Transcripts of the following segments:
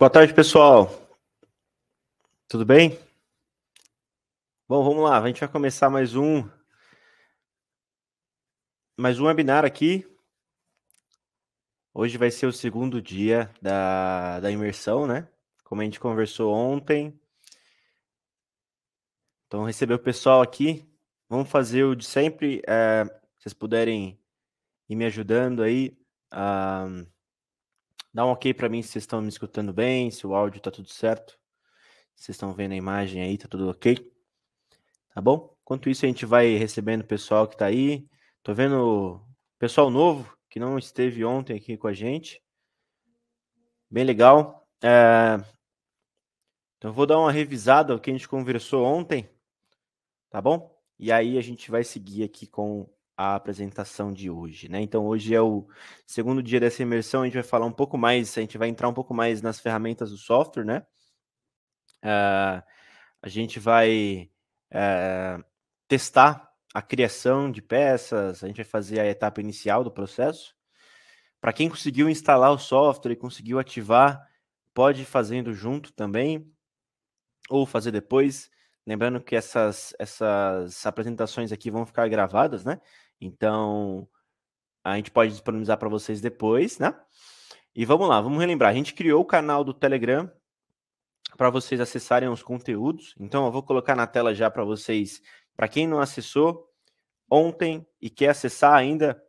Boa tarde, pessoal. Tudo bem? Bom, vamos lá. A gente vai começar mais um mais um webinar aqui. Hoje vai ser o segundo dia da, da imersão, né? Como a gente conversou ontem. Então, receber o pessoal aqui. Vamos fazer o de sempre. É, vocês puderem ir me ajudando aí. Um, Dá um ok para mim se vocês estão me escutando bem, se o áudio tá tudo certo. Se vocês estão vendo a imagem aí, tá tudo ok? Tá bom? Enquanto isso, a gente vai recebendo o pessoal que tá aí. Tô vendo pessoal novo que não esteve ontem aqui com a gente. Bem legal. É... Então, eu vou dar uma revisada do que a gente conversou ontem, tá bom? E aí a gente vai seguir aqui com a apresentação de hoje, né? Então hoje é o segundo dia dessa imersão, a gente vai falar um pouco mais, a gente vai entrar um pouco mais nas ferramentas do software, né? Uh, a gente vai uh, testar a criação de peças, a gente vai fazer a etapa inicial do processo. Para quem conseguiu instalar o software e conseguiu ativar, pode ir fazendo junto também, ou fazer depois. Lembrando que essas, essas apresentações aqui vão ficar gravadas, né? Então, a gente pode disponibilizar para vocês depois, né? E vamos lá, vamos relembrar. A gente criou o canal do Telegram para vocês acessarem os conteúdos. Então, eu vou colocar na tela já para vocês, para quem não acessou ontem e quer acessar ainda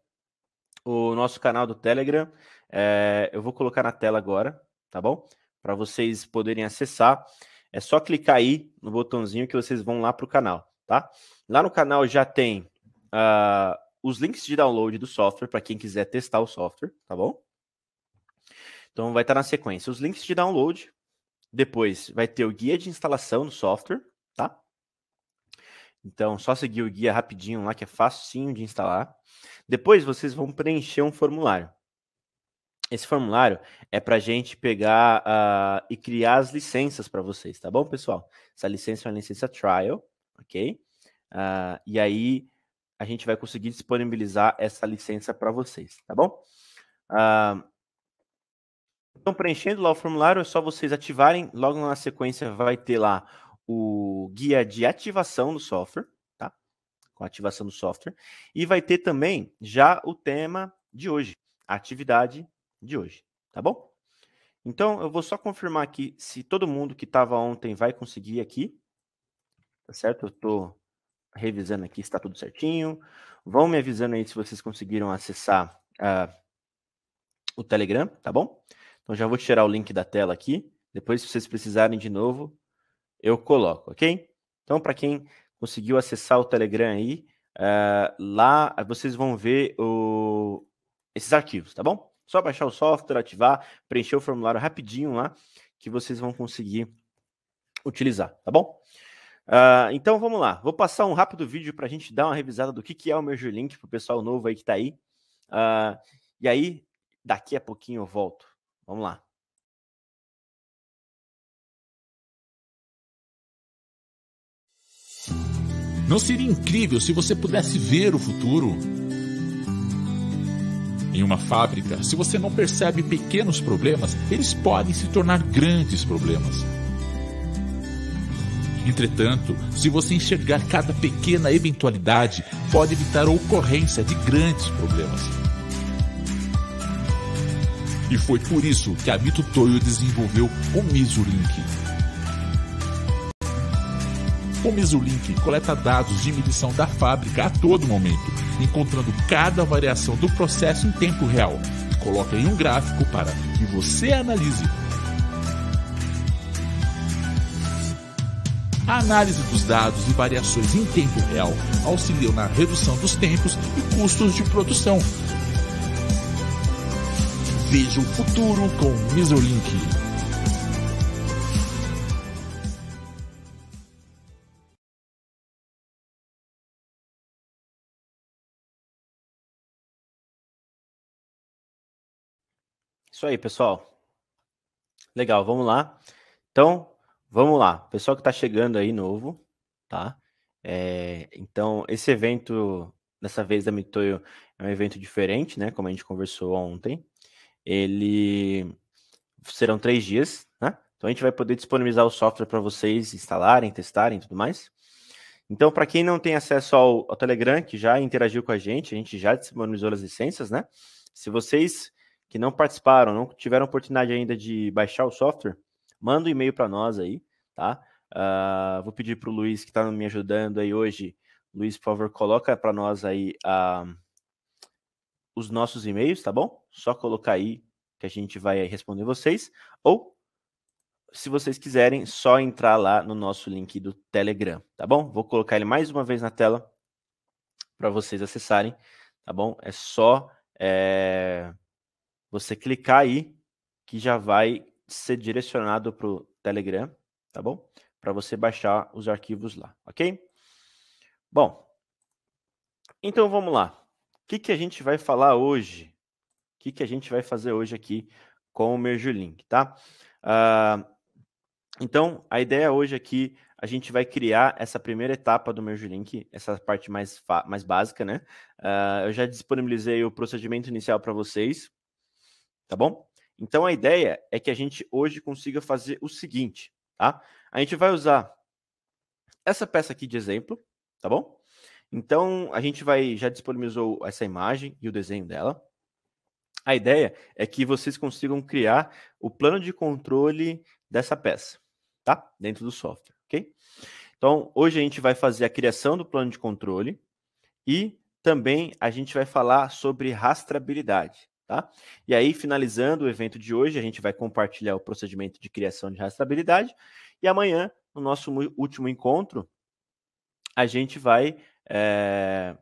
o nosso canal do Telegram, é, eu vou colocar na tela agora, tá bom? Para vocês poderem acessar. É só clicar aí no botãozinho que vocês vão lá para o canal, tá? Lá no canal já tem uh, os links de download do software para quem quiser testar o software, tá bom? Então vai estar tá na sequência os links de download, depois vai ter o guia de instalação do software, tá? Então só seguir o guia rapidinho lá que é facinho de instalar. Depois vocês vão preencher um formulário. Esse formulário é para gente pegar uh, e criar as licenças para vocês, tá bom, pessoal? Essa licença é uma licença trial, ok? Uh, e aí a gente vai conseguir disponibilizar essa licença para vocês, tá bom? Ah, então, preenchendo lá o formulário, é só vocês ativarem. Logo na sequência vai ter lá o guia de ativação do software, tá? Com a ativação do software. E vai ter também já o tema de hoje, a atividade de hoje, tá bom? Então, eu vou só confirmar aqui se todo mundo que estava ontem vai conseguir aqui. Tá certo? Eu estou revisando aqui está tudo certinho. Vão me avisando aí se vocês conseguiram acessar uh, o Telegram, tá bom? Então já vou tirar o link da tela aqui. Depois, se vocês precisarem de novo, eu coloco, ok? Então, para quem conseguiu acessar o Telegram aí, uh, lá vocês vão ver o... esses arquivos, tá bom? Só baixar o software, ativar, preencher o formulário rapidinho lá, que vocês vão conseguir utilizar, tá bom? Ah, então vamos lá, vou passar um rápido vídeo para a gente dar uma revisada do que, que é o Merge Link para o pessoal novo aí que está aí. Uh, e aí, daqui a pouquinho eu volto. Vamos lá. Não seria incrível se você pudesse ver o futuro? Em uma fábrica, se você não percebe pequenos problemas, eles podem se tornar grandes problemas. Entretanto, se você enxergar cada pequena eventualidade, pode evitar a ocorrência de grandes problemas. E foi por isso que a Mito Toyo desenvolveu o MisuLink. O MisuLink coleta dados de medição da fábrica a todo momento, encontrando cada variação do processo em tempo real e coloca em um gráfico para que você analise A análise dos dados e variações em tempo real auxiliam na redução dos tempos e custos de produção. Veja o futuro com o Misolink. Isso aí, pessoal. Legal, vamos lá. Então, Vamos lá, pessoal que está chegando aí novo, tá? É, então, esse evento, dessa vez da Mitoyo, é um evento diferente, né? Como a gente conversou ontem. Ele serão três dias, né? Então a gente vai poder disponibilizar o software para vocês instalarem, testarem e tudo mais. Então, para quem não tem acesso ao, ao, Telegram, que já interagiu com a gente, a gente já disponibilizou as licenças, né? Se vocês que não participaram, não tiveram oportunidade ainda de baixar o software, manda um e-mail para nós aí, tá? Uh, vou pedir para o Luiz, que está me ajudando aí hoje. Luiz, por favor, coloca para nós aí uh, os nossos e-mails, tá bom? Só colocar aí que a gente vai responder vocês. Ou, se vocês quiserem, só entrar lá no nosso link do Telegram, tá bom? Vou colocar ele mais uma vez na tela para vocês acessarem, tá bom? É só é, você clicar aí que já vai ser direcionado para o Telegram, tá bom? Para você baixar os arquivos lá, ok? Bom, então vamos lá. O que, que a gente vai falar hoje? O que, que a gente vai fazer hoje aqui com o Merjulink, tá? Uh, então, a ideia hoje aqui, a gente vai criar essa primeira etapa do Merjulink, essa parte mais, mais básica, né? Uh, eu já disponibilizei o procedimento inicial para vocês, tá bom? Então a ideia é que a gente hoje consiga fazer o seguinte, tá? A gente vai usar essa peça aqui de exemplo, tá bom? Então a gente vai já disponibilizou essa imagem e o desenho dela. A ideia é que vocês consigam criar o plano de controle dessa peça, tá? Dentro do software, ok? Então hoje a gente vai fazer a criação do plano de controle e também a gente vai falar sobre rastreabilidade. Tá? E aí, finalizando o evento de hoje, a gente vai compartilhar o procedimento de criação de rastreabilidade. E amanhã, no nosso último encontro, a gente vai é,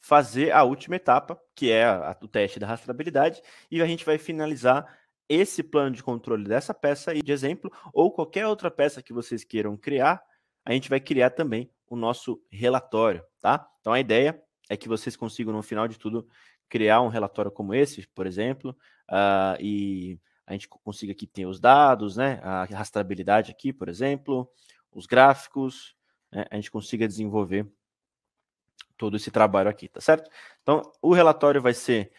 fazer a última etapa, que é a, o teste da rastreabilidade, e a gente vai finalizar esse plano de controle dessa peça e de exemplo, ou qualquer outra peça que vocês queiram criar, a gente vai criar também o nosso relatório, tá? Então a ideia é que vocês consigam, no final de tudo, criar um relatório como esse, por exemplo, uh, e a gente consiga aqui ter os dados, né, a rastreabilidade aqui, por exemplo, os gráficos, né, a gente consiga desenvolver todo esse trabalho aqui, tá certo? Então, o relatório vai ser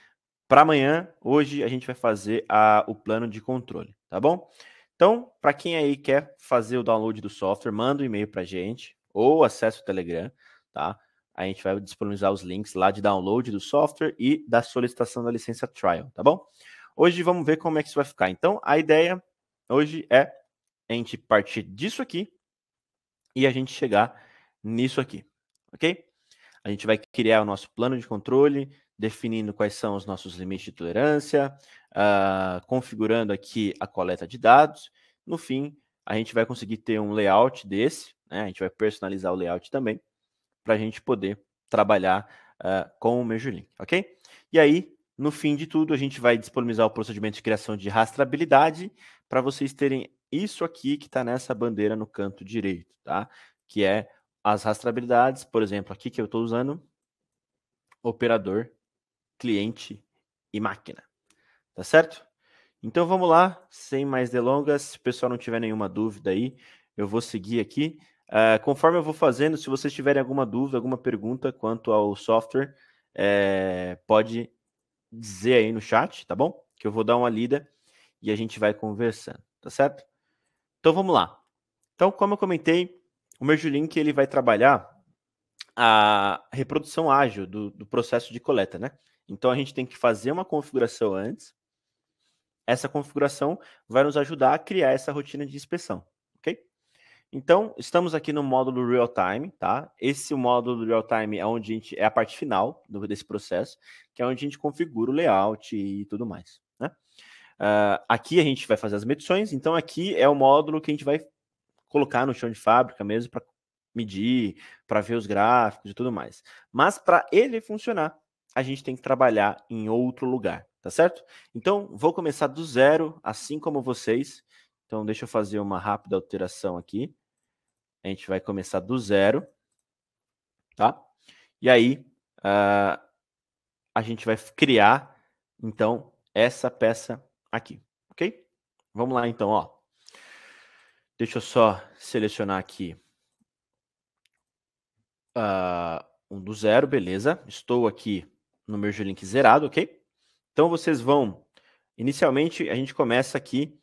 para amanhã. Hoje a gente vai fazer a, o plano de controle, tá bom? Então, para quem aí quer fazer o download do software, manda um e-mail para a gente ou acesse o Telegram, tá? a gente vai disponibilizar os links lá de download do software e da solicitação da licença trial, tá bom? Hoje vamos ver como é que isso vai ficar. Então, a ideia hoje é a gente partir disso aqui e a gente chegar nisso aqui, ok? A gente vai criar o nosso plano de controle, definindo quais são os nossos limites de tolerância, uh, configurando aqui a coleta de dados. No fim, a gente vai conseguir ter um layout desse, né? a gente vai personalizar o layout também para a gente poder trabalhar uh, com o meu julinho, ok? E aí, no fim de tudo, a gente vai disponibilizar o procedimento de criação de rastreabilidade para vocês terem isso aqui que está nessa bandeira no canto direito, tá? Que é as rastreabilidades, por exemplo, aqui que eu estou usando, operador, cliente e máquina, tá certo? Então vamos lá, sem mais delongas, se o pessoal não tiver nenhuma dúvida aí, eu vou seguir aqui. Uh, conforme eu vou fazendo, se vocês tiverem alguma dúvida, alguma pergunta quanto ao software, é, pode dizer aí no chat, tá bom? Que eu vou dar uma lida e a gente vai conversando, tá certo? Então vamos lá. Então, como eu comentei, o MergeLink ele vai trabalhar a reprodução ágil do, do processo de coleta, né? Então a gente tem que fazer uma configuração antes. Essa configuração vai nos ajudar a criar essa rotina de inspeção, então, estamos aqui no módulo real time, tá? Esse módulo real time é onde a gente é a parte final do, desse processo, que é onde a gente configura o layout e tudo mais, né? Uh, aqui a gente vai fazer as medições, então aqui é o módulo que a gente vai colocar no chão de fábrica mesmo para medir, para ver os gráficos e tudo mais. Mas para ele funcionar, a gente tem que trabalhar em outro lugar, tá certo? Então, vou começar do zero, assim como vocês, então, deixa eu fazer uma rápida alteração aqui. A gente vai começar do zero, tá? E aí, uh, a gente vai criar, então, essa peça aqui, ok? Vamos lá, então, ó. Deixa eu só selecionar aqui uh, um do zero, beleza. Estou aqui no meu G-Link zerado, ok? Então, vocês vão... Inicialmente, a gente começa aqui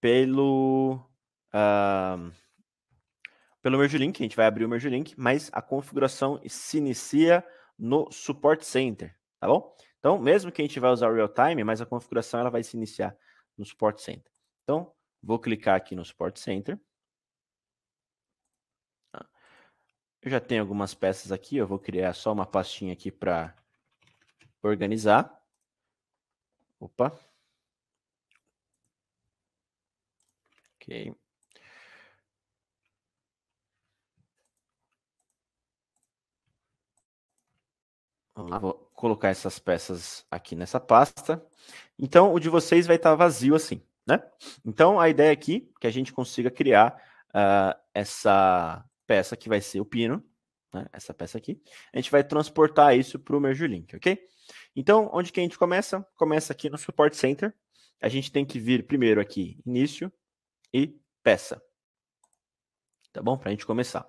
pelo. Uh, pelo Merge Link, a gente vai abrir o Merge Link, mas a configuração se inicia no Support Center, tá bom? Então, mesmo que a gente vai usar Real Time, mas a configuração ela vai se iniciar no Support Center. Então, vou clicar aqui no Support Center. Ah, eu já tenho algumas peças aqui, eu vou criar só uma pastinha aqui para organizar. Opa, Ok. Vamos lá, vou colocar essas peças aqui nessa pasta. Então, o de vocês vai estar vazio assim, né? Então, a ideia aqui é que a gente consiga criar uh, essa peça que vai ser o pino, né? essa peça aqui. A gente vai transportar isso para o Merge Link, ok? Então, onde que a gente começa? Começa aqui no Support Center. A gente tem que vir primeiro aqui, início, e peça. Tá bom? Para a gente começar.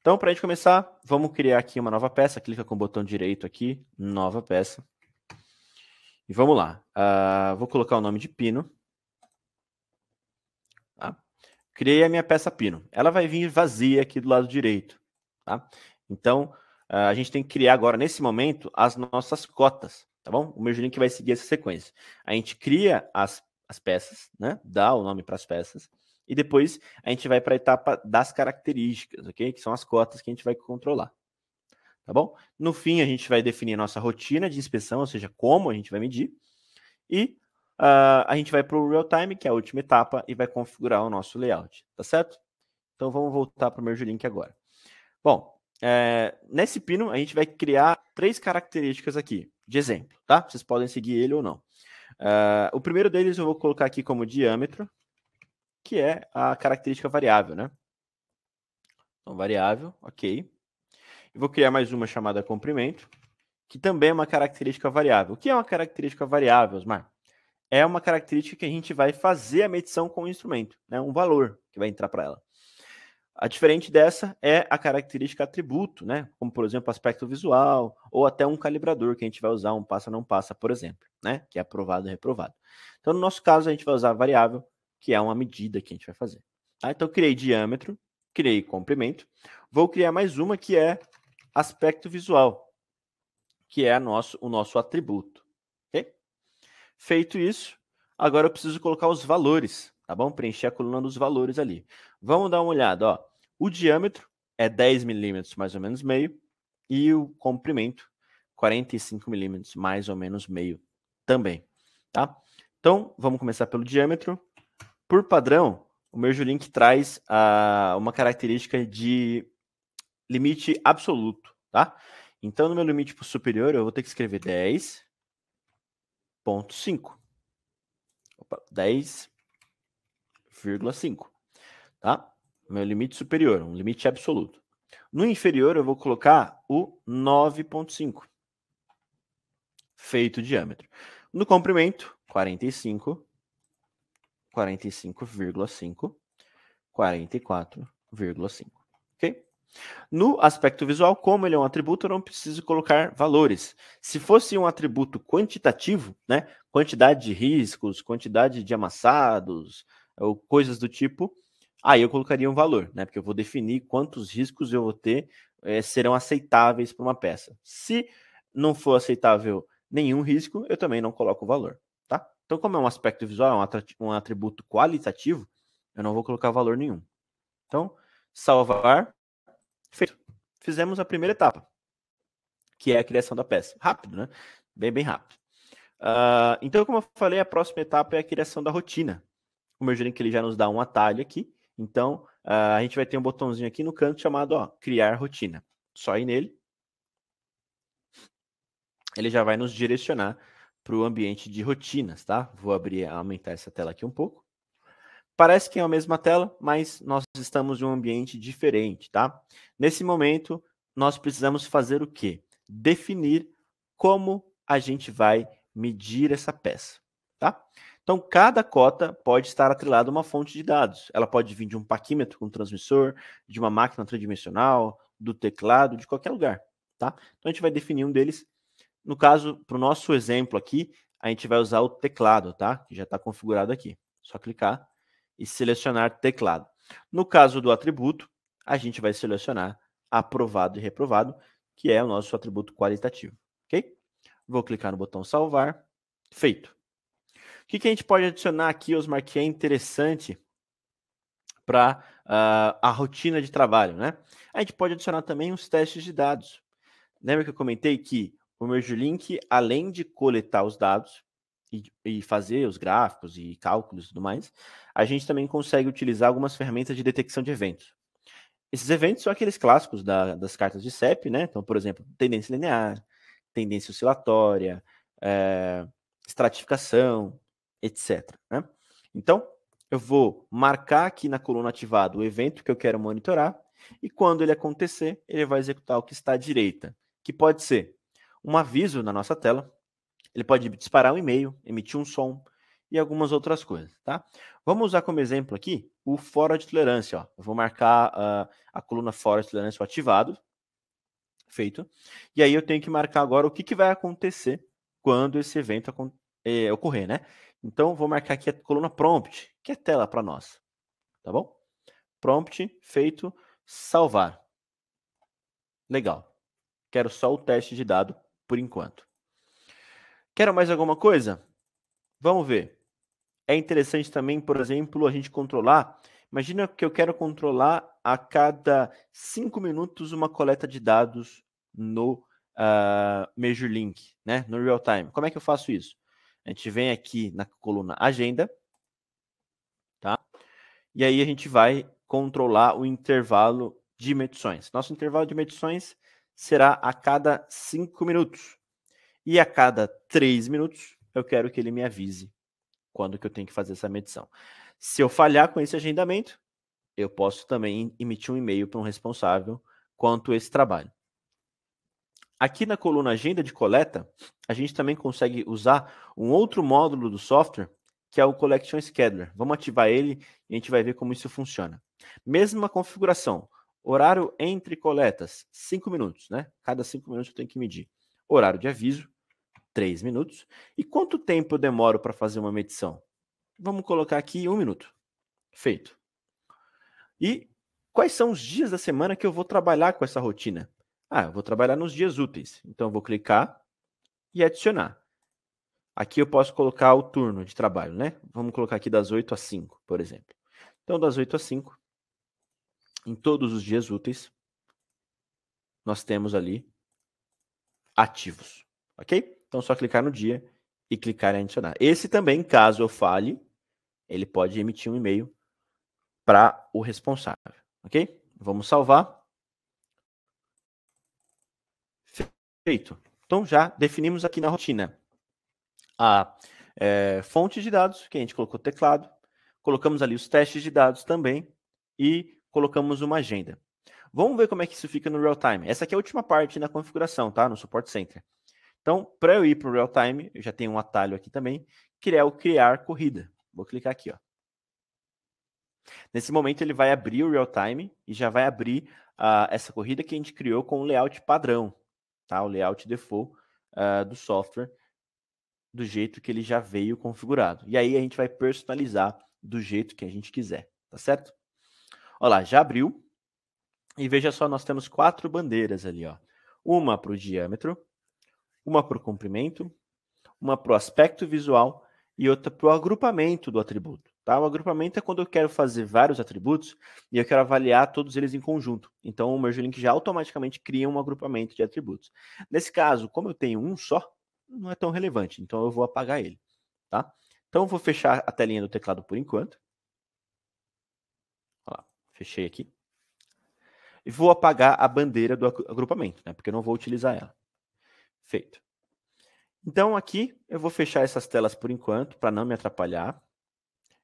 Então, para a gente começar, vamos criar aqui uma nova peça. Clica com o botão direito aqui, nova peça. E vamos lá. Uh, vou colocar o nome de pino. Tá? Criei a minha peça pino. Ela vai vir vazia aqui do lado direito. Tá? Então, uh, a gente tem que criar agora, nesse momento, as nossas cotas. Tá bom? O meu link vai seguir essa sequência. A gente cria as as peças, né? Dá o nome para as peças. E depois a gente vai para a etapa das características, ok? Que são as cotas que a gente vai controlar. Tá bom? No fim, a gente vai definir a nossa rotina de inspeção, ou seja, como a gente vai medir. E uh, a gente vai para o real time, que é a última etapa, e vai configurar o nosso layout. Tá certo? Então vamos voltar para o merge link agora. Bom, é, nesse pino a gente vai criar três características aqui de exemplo, tá? Vocês podem seguir ele ou não. Uh, o primeiro deles eu vou colocar aqui como diâmetro, que é a característica variável, né? Então, variável, ok. vou criar mais uma chamada comprimento, que também é uma característica variável. O que é uma característica variável, Osmar? É uma característica que a gente vai fazer a medição com o instrumento, né? um valor que vai entrar para ela. A diferente dessa é a característica atributo, né? Como, por exemplo, aspecto visual ou até um calibrador que a gente vai usar, um passa não passa, por exemplo, né? Que é aprovado e reprovado. Então, no nosso caso, a gente vai usar a variável, que é uma medida que a gente vai fazer. Tá? Então, criei diâmetro, criei comprimento. Vou criar mais uma que é aspecto visual, que é nosso, o nosso atributo. Okay? Feito isso, agora eu preciso colocar os valores, tá bom? Preencher a coluna dos valores ali. Vamos dar uma olhada, ó. O diâmetro é 10 milímetros, mais ou menos meio, e o comprimento 45 milímetros, mais ou menos meio também, tá? Então, vamos começar pelo diâmetro. Por padrão, o Merge Link traz uh, uma característica de limite absoluto, tá? Então, no meu limite superior, eu vou ter que escrever 10.5. Opa, 10,5 tá? Meu limite superior, um limite absoluto. No inferior, eu vou colocar o 9,5, feito o diâmetro. No comprimento, 45, 45,5, 44,5, ok? No aspecto visual, como ele é um atributo, eu não preciso colocar valores. Se fosse um atributo quantitativo, né, quantidade de riscos, quantidade de amassados, ou coisas do tipo, aí eu colocaria um valor, né? Porque eu vou definir quantos riscos eu vou ter é, serão aceitáveis para uma peça. Se não for aceitável nenhum risco, eu também não coloco o valor, tá? Então, como é um aspecto visual, é um, um atributo qualitativo, eu não vou colocar valor nenhum. Então, salvar, feito. Fizemos a primeira etapa, que é a criação da peça. Rápido, né? Bem, bem rápido. Uh, então, como eu falei, a próxima etapa é a criação da rotina. O meu que ele já nos dá um atalho aqui, então, ah, a gente vai ter um botãozinho aqui no canto chamado ó, criar rotina. Só ir nele. Ele já vai nos direcionar para o ambiente de rotinas, tá? Vou abrir, aumentar essa tela aqui um pouco. Parece que é a mesma tela, mas nós estamos em um ambiente diferente, tá? Nesse momento, nós precisamos fazer o quê? Definir como a gente vai medir essa peça, tá? Então, cada cota pode estar atrelada a uma fonte de dados. Ela pode vir de um paquímetro com transmissor, de uma máquina tridimensional, do teclado, de qualquer lugar. Tá? Então, a gente vai definir um deles. No caso, para o nosso exemplo aqui, a gente vai usar o teclado, tá? que já está configurado aqui. Só clicar e selecionar teclado. No caso do atributo, a gente vai selecionar aprovado e reprovado, que é o nosso atributo qualitativo, ok? Vou clicar no botão salvar, feito. O que, que a gente pode adicionar aqui, Osmar, que é interessante para uh, ah, a rotina de trabalho, né? A gente pode adicionar também os testes de dados. Lembra que eu comentei que o Merge Link, além de coletar os dados e, e, fazer os gráficos e cálculos e tudo mais, a gente também consegue utilizar algumas ferramentas de detecção de eventos. Esses eventos são aqueles clássicos da, das cartas de CEP, né? Então, por exemplo, tendência linear, tendência oscilatória, é, estratificação, etc. Né? Então, eu vou marcar aqui na coluna ativada o evento que eu quero monitorar e quando ele acontecer, ele vai executar o que está à direita, que pode ser um aviso na nossa tela, ele pode disparar um e-mail, emitir um som e algumas outras coisas, tá? Vamos usar como exemplo aqui o fora de tolerância, ó. Eu vou marcar uh, a coluna fora de tolerância ativado, feito. E aí eu tenho que marcar agora o que, que vai acontecer quando esse evento é, ocorrer, né? Então, vou marcar aqui a coluna prompt, que é tela para nós. Tá bom? Prompt feito, salvar. Legal. Quero só o teste de dado por enquanto. Quero mais alguma coisa? Vamos ver. É interessante também, por exemplo, a gente controlar. Imagina que eu quero controlar a cada cinco minutos uma coleta de dados no uh, Major Link, né? no real time. Como é que eu faço isso? A gente vem aqui na coluna agenda, tá? E aí a gente vai controlar o intervalo de medições. Nosso intervalo de medições será a cada 5 minutos. E a cada 3 minutos, eu quero que ele me avise quando que eu tenho que fazer essa medição. Se eu falhar com esse agendamento, eu posso também emitir um e-mail para um responsável quanto a esse trabalho. Aqui na coluna Agenda de Coleta, a gente também consegue usar um outro módulo do software, que é o Collection Scheduler. Vamos ativar ele e a gente vai ver como isso funciona. Mesma configuração. Horário entre coletas, 5 minutos, né? Cada 5 minutos eu tenho que medir. Horário de aviso, 3 minutos. E quanto tempo eu demoro para fazer uma medição? Vamos colocar aqui 1 um minuto. Feito. E quais são os dias da semana que eu vou trabalhar com essa rotina? Ah, eu vou trabalhar nos dias úteis. Então, eu vou clicar e adicionar. Aqui eu posso colocar o turno de trabalho, né? Vamos colocar aqui das 8 às 5, por exemplo. Então, das 8 às 5, em todos os dias úteis, nós temos ali ativos, ok? Então, só clicar no dia e clicar em adicionar. Esse também, caso eu fale, ele pode emitir um e-mail para o responsável, ok? Vamos salvar. Perfeito. Então já definimos aqui na rotina a é, fonte de dados, que a gente colocou teclado, colocamos ali os testes de dados também e colocamos uma agenda. Vamos ver como é que isso fica no real time. Essa aqui é a última parte na configuração, tá? No support center. Então, para eu ir para o real time, eu já tenho um atalho aqui também, que é o criar corrida. Vou clicar aqui, ó. Nesse momento ele vai abrir o real time e já vai abrir uh, essa corrida que a gente criou com o layout padrão, tá? O layout default uh, do software do jeito que ele já veio configurado. E aí a gente vai personalizar do jeito que a gente quiser, tá certo? Olha lá, já abriu. E veja só, nós temos quatro bandeiras ali, ó. Uma para o diâmetro, uma para o comprimento, uma para o aspecto visual e outra para o agrupamento do atributo. Tá? O agrupamento é quando eu quero fazer vários atributos e eu quero avaliar todos eles em conjunto. Então, o Merge Link já automaticamente cria um agrupamento de atributos. Nesse caso, como eu tenho um só, não é tão relevante, então eu vou apagar ele. Tá? Então, eu vou fechar a telinha do teclado por enquanto. Olha lá, fechei aqui. E vou apagar a bandeira do agrupamento, né? porque eu não vou utilizar ela. Feito. Então, aqui eu vou fechar essas telas por enquanto, para não me atrapalhar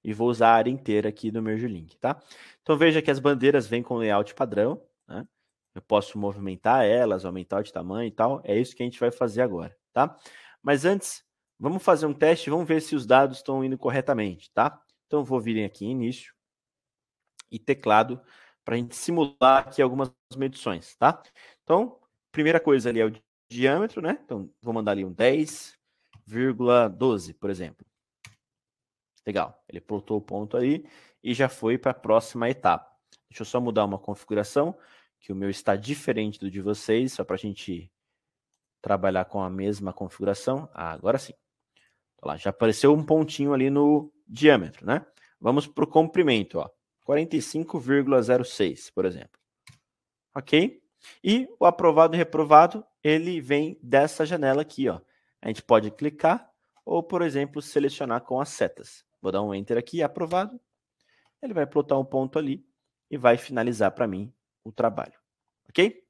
e vou usar a área inteira aqui do Merge Link, tá? Então veja que as bandeiras vêm com layout padrão, né? Eu posso movimentar elas, aumentar de tamanho e tal. É isso que a gente vai fazer agora, tá? Mas antes, vamos fazer um teste, vamos ver se os dados estão indo corretamente, tá? Então vou vir aqui em início e teclado para a gente simular aqui algumas medições, tá? Então, primeira coisa ali é o diâmetro, né? Então vou mandar ali um 10,12, por exemplo. Legal, ele plotou o ponto aí e já foi para a próxima etapa. Deixa eu só mudar uma configuração, que o meu está diferente do de vocês, só para a gente trabalhar com a mesma configuração. Ah, agora sim. Lá, já apareceu um pontinho ali no diâmetro, né? Vamos para o comprimento, ó. 45,06, por exemplo. Ok? E o aprovado e reprovado, ele vem dessa janela aqui, ó. A gente pode clicar ou, por exemplo, selecionar com as setas. Vou dar um Enter aqui, aprovado. Ele vai plotar um ponto ali e vai finalizar para mim o trabalho. Ok?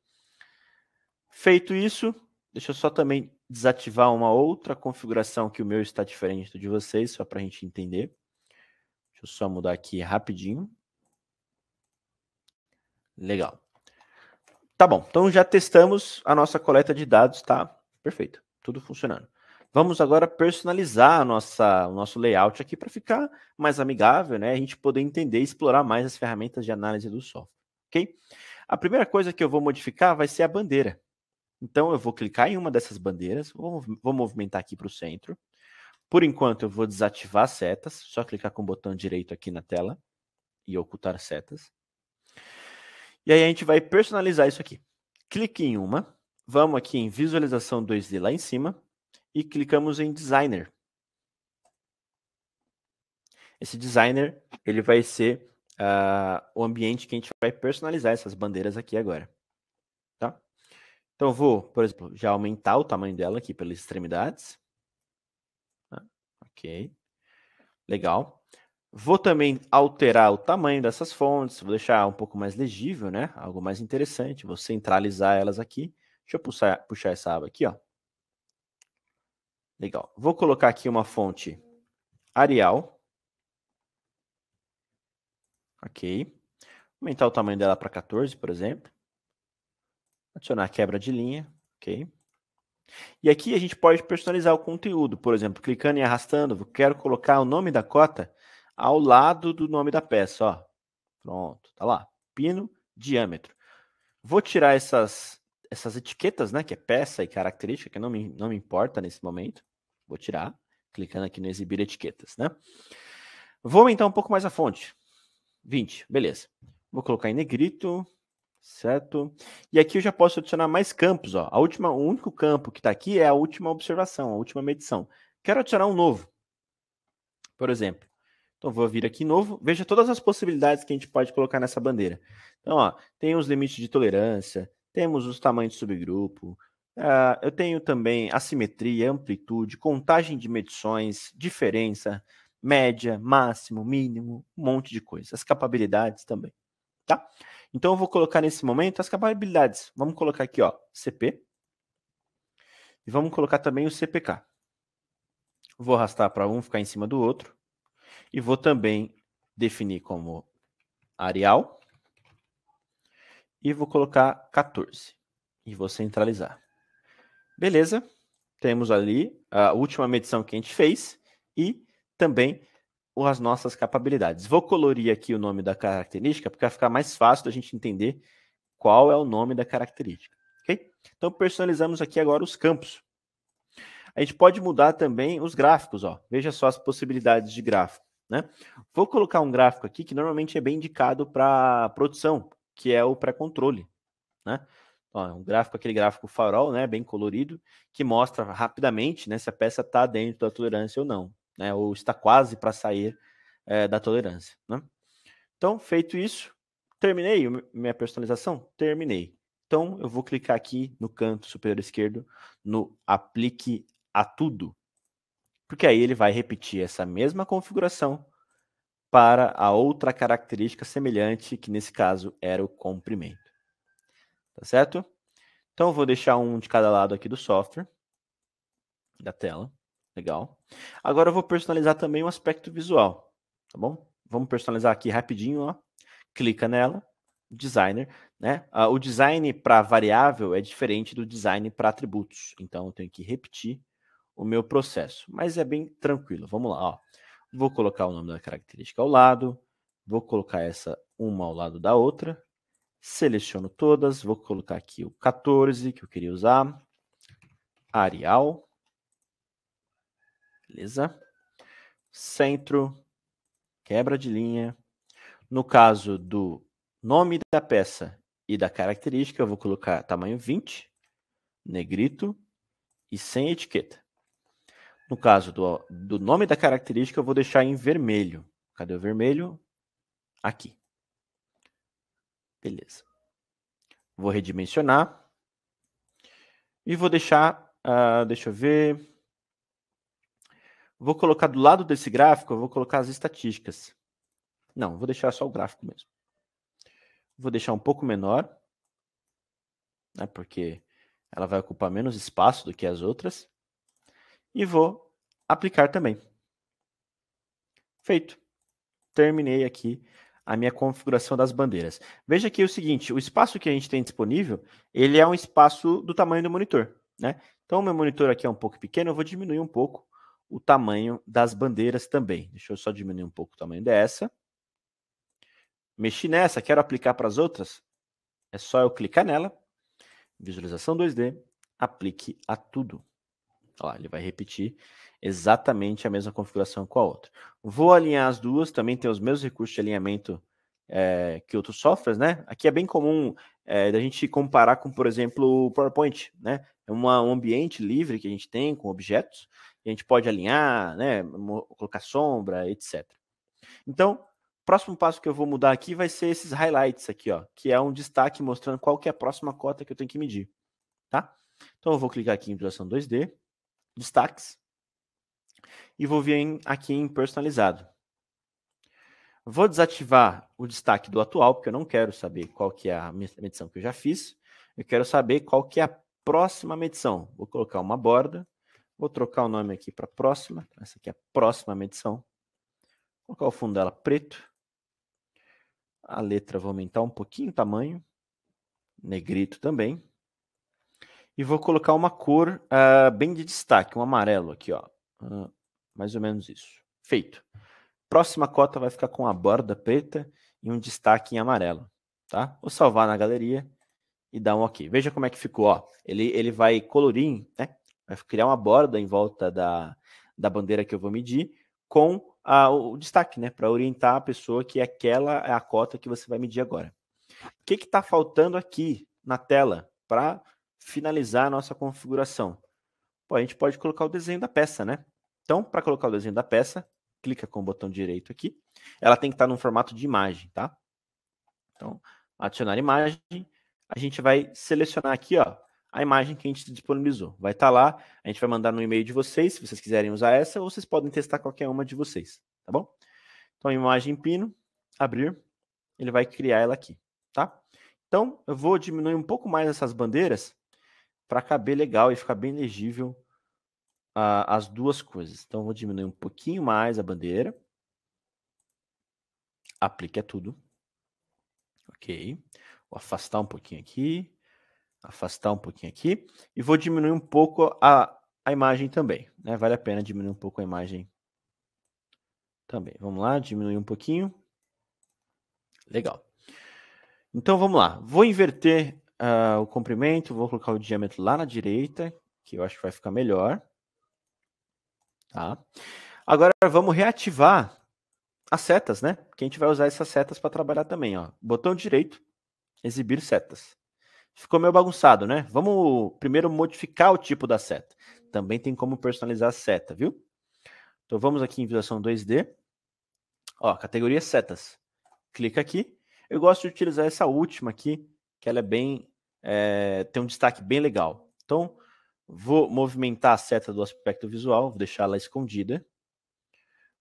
Feito isso, deixa eu só também desativar uma outra configuração que o meu está diferente do de vocês, só para a gente entender. Deixa eu só mudar aqui rapidinho. Legal. Tá bom, então já testamos a nossa coleta de dados, tá? Perfeito, tudo funcionando. Vamos agora personalizar nossa, o nosso layout aqui para ficar mais amigável, né? A gente poder entender e explorar mais as ferramentas de análise do software, ok? A primeira coisa que eu vou modificar vai ser a bandeira. Então, eu vou clicar em uma dessas bandeiras, vou, vou movimentar aqui para o centro. Por enquanto, eu vou desativar as setas, só clicar com o botão direito aqui na tela e ocultar setas. E aí a gente vai personalizar isso aqui. Clique em uma, vamos aqui em visualização 2D lá em cima, e clicamos em designer. Esse designer ele vai ser uh, o ambiente que a gente vai personalizar essas bandeiras aqui agora. Tá? Então eu vou, por exemplo, já aumentar o tamanho dela aqui pelas extremidades. Tá? Ok. Legal. Vou também alterar o tamanho dessas fontes, vou deixar um pouco mais legível, né? Algo mais interessante. Vou centralizar elas aqui. Deixa eu puxar, puxar essa aba aqui, ó. Legal. Vou colocar aqui uma fonte Arial. Ok. aumentar o tamanho dela para 14, por exemplo. Adicionar quebra de linha. Ok. E aqui a gente pode personalizar o conteúdo, por exemplo, clicando e arrastando, quero colocar o nome da cota ao lado do nome da peça, ó. Pronto, tá lá. Pino, diâmetro. Vou tirar essas essas etiquetas, né, que é peça e característica, que não me, não me importa nesse momento. Vou tirar, clicando aqui no exibir etiquetas, né? Vou aumentar um pouco mais a fonte. 20, beleza. Vou colocar em negrito, certo? E aqui eu já posso adicionar mais campos, ó. A última, o único campo que está aqui é a última observação, a última medição. Quero adicionar um novo, por exemplo. Então vou vir aqui novo, veja todas as possibilidades que a gente pode colocar nessa bandeira. Então, ó, tem os limites de tolerância, temos os tamanhos de subgrupo, Uh, eu tenho também assimetria, amplitude, contagem de medições, diferença, média, máximo, mínimo, um monte de coisa. As capabilidades também, tá? Então eu vou colocar nesse momento as capabilidades. Vamos colocar aqui, ó, CP. E vamos colocar também o CPK. Vou arrastar para um ficar em cima do outro. E vou também definir como areal. E vou colocar 14. E vou centralizar. Beleza. Temos ali a última medição que a gente fez e também as nossas capabilidades. Vou colorir aqui o nome da característica para ficar mais fácil da gente entender qual é o nome da característica. Okay? Então, personalizamos aqui agora os campos. A gente pode mudar também os gráficos. Ó. Veja só as possibilidades de gráfico. Né? Vou colocar um gráfico aqui que normalmente é bem indicado para produção, que é o pré-controle. Né? Ó, um gráfico, aquele gráfico farol, né, bem colorido, que mostra rapidamente né, se a peça está dentro da tolerância ou não, né, ou está quase para sair é, da tolerância. Né? Então, feito isso, terminei minha personalização? Terminei. Então, eu vou clicar aqui no canto superior esquerdo, no Aplique a Tudo, porque aí ele vai repetir essa mesma configuração para a outra característica semelhante, que nesse caso era o comprimento. Tá certo? Então eu vou deixar um de cada lado aqui do software, da tela. Legal. Agora eu vou personalizar também o aspecto visual, tá bom? Vamos personalizar aqui rapidinho, ó. Clica nela, designer, né? Ah, o design para variável é diferente do design para atributos. Então eu tenho que repetir o meu processo, mas é bem tranquilo. Vamos lá, ó. Vou colocar o nome da característica ao lado, vou colocar essa uma ao lado da outra, Seleciono todas, vou colocar aqui o 14 que eu queria usar, Arial, beleza? Centro, quebra de linha. No caso do nome da peça e da característica, eu vou colocar tamanho 20, negrito e sem etiqueta. No caso do, do nome da característica, eu vou deixar em vermelho. Cadê o vermelho? Aqui. Beleza. Vou redimensionar. E vou deixar, uh, deixa eu ver. Vou colocar do lado desse gráfico, eu vou colocar as estatísticas. Não, vou deixar só o gráfico mesmo. Vou deixar um pouco menor, né, porque ela vai ocupar menos espaço do que as outras. E vou aplicar também. Feito. Terminei aqui a minha configuração das bandeiras. Veja aqui o seguinte, o espaço que a gente tem disponível, ele é um espaço do tamanho do monitor, né? Então o meu monitor aqui é um pouco pequeno, eu vou diminuir um pouco o tamanho das bandeiras também. Deixa eu só diminuir um pouco o tamanho dessa. Mexi nessa, quero aplicar para as outras, é só eu clicar nela, visualização 2D, aplique a tudo. Olha, ele vai repetir exatamente a mesma configuração com a outra. Vou alinhar as duas, também tem os mesmos recursos de alinhamento é, que outros softwares, né? Aqui é bem comum é, da gente comparar com, por exemplo, o PowerPoint, né? É uma, um ambiente livre que a gente tem com objetos, a gente pode alinhar, né? Colocar sombra, etc. Então, próximo passo que eu vou mudar aqui vai ser esses highlights aqui, ó, que é um destaque mostrando qual que é a próxima cota que eu tenho que medir, tá? Então eu vou clicar aqui em impressão 2D, destaques, e vou vir aqui em personalizado. Vou desativar o destaque do atual, porque eu não quero saber qual que é a medição que eu já fiz. Eu quero saber qual que é a próxima medição. Vou colocar uma borda, vou trocar o nome aqui para próxima. Essa aqui é a próxima medição. Vou colocar o fundo dela preto. A letra vou aumentar um pouquinho o tamanho. Negrito também. E vou colocar uma cor uh, bem de destaque, um amarelo aqui, ó, mais ou menos isso. Feito. Próxima cota vai ficar com a borda preta e um destaque em amarelo, tá? Vou salvar na galeria e dar um ok. Veja como é que ficou, ó. Ele, ele vai colorir, né? Vai criar uma borda em volta da, da bandeira que eu vou medir com a, o destaque, né? Para orientar a pessoa que aquela é a cota que você vai medir agora. O que está faltando aqui na tela para finalizar a nossa configuração? Pô, a gente pode colocar o desenho da peça, né? Então, para colocar o desenho da peça, clica com o botão direito aqui. Ela tem que estar tá num formato de imagem, tá? Então, adicionar imagem. A gente vai selecionar aqui, ó, a imagem que a gente disponibilizou. Vai estar tá lá, a gente vai mandar no e-mail de vocês, se vocês quiserem usar essa, ou vocês podem testar qualquer uma de vocês, tá bom? Então, imagem pino, abrir, ele vai criar ela aqui, tá? Então, eu vou diminuir um pouco mais essas bandeiras para caber legal e ficar bem legível ah, as duas coisas. Então, vou diminuir um pouquinho mais a bandeira. Aplique a tudo. Ok. Vou afastar um pouquinho aqui. Afastar um pouquinho aqui. E vou diminuir um pouco a, a imagem também. Né? Vale a pena diminuir um pouco a imagem também. Vamos lá, diminuir um pouquinho. Legal. Então vamos lá. Vou inverter uh, o comprimento, vou colocar o diâmetro lá na direita, que eu acho que vai ficar melhor. Tá? Agora vamos reativar as setas, né? Que a gente vai usar essas setas para trabalhar também, ó. Botão direito, exibir setas. Ficou meio bagunçado, né? Vamos primeiro modificar o tipo da seta. Também tem como personalizar a seta, viu? Então vamos aqui em visualização 2D. Ó, categoria setas. Clica aqui. Eu gosto de utilizar essa última aqui, que ela é bem... É, tem um destaque bem legal. Então, Vou movimentar a seta do aspecto visual, vou deixar ela escondida.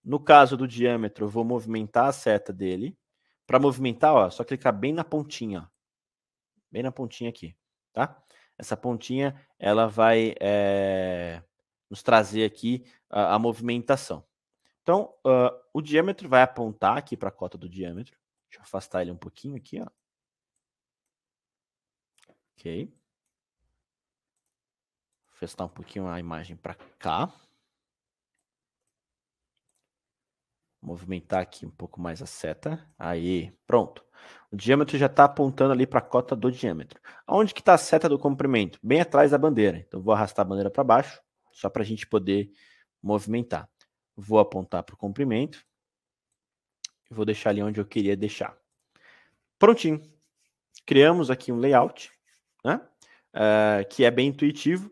No caso do diâmetro, vou movimentar a seta dele. Para movimentar, ó, é só clicar bem na pontinha. Ó. Bem na pontinha aqui, tá? Essa pontinha, ela vai é, nos trazer aqui a, a movimentação. Então, uh, o diâmetro vai apontar aqui para a cota do diâmetro. Deixa eu afastar ele um pouquinho aqui, ó. Ok testar um pouquinho a imagem para cá. Movimentar aqui um pouco mais a seta. Aí, pronto. O diâmetro já está apontando ali para a cota do diâmetro. Aonde que está a seta do comprimento? Bem atrás da bandeira. Então, vou arrastar a bandeira para baixo, só para a gente poder movimentar. Vou apontar para o comprimento. E vou deixar ali onde eu queria deixar. Prontinho. Criamos aqui um layout, né? Uh, que é bem intuitivo.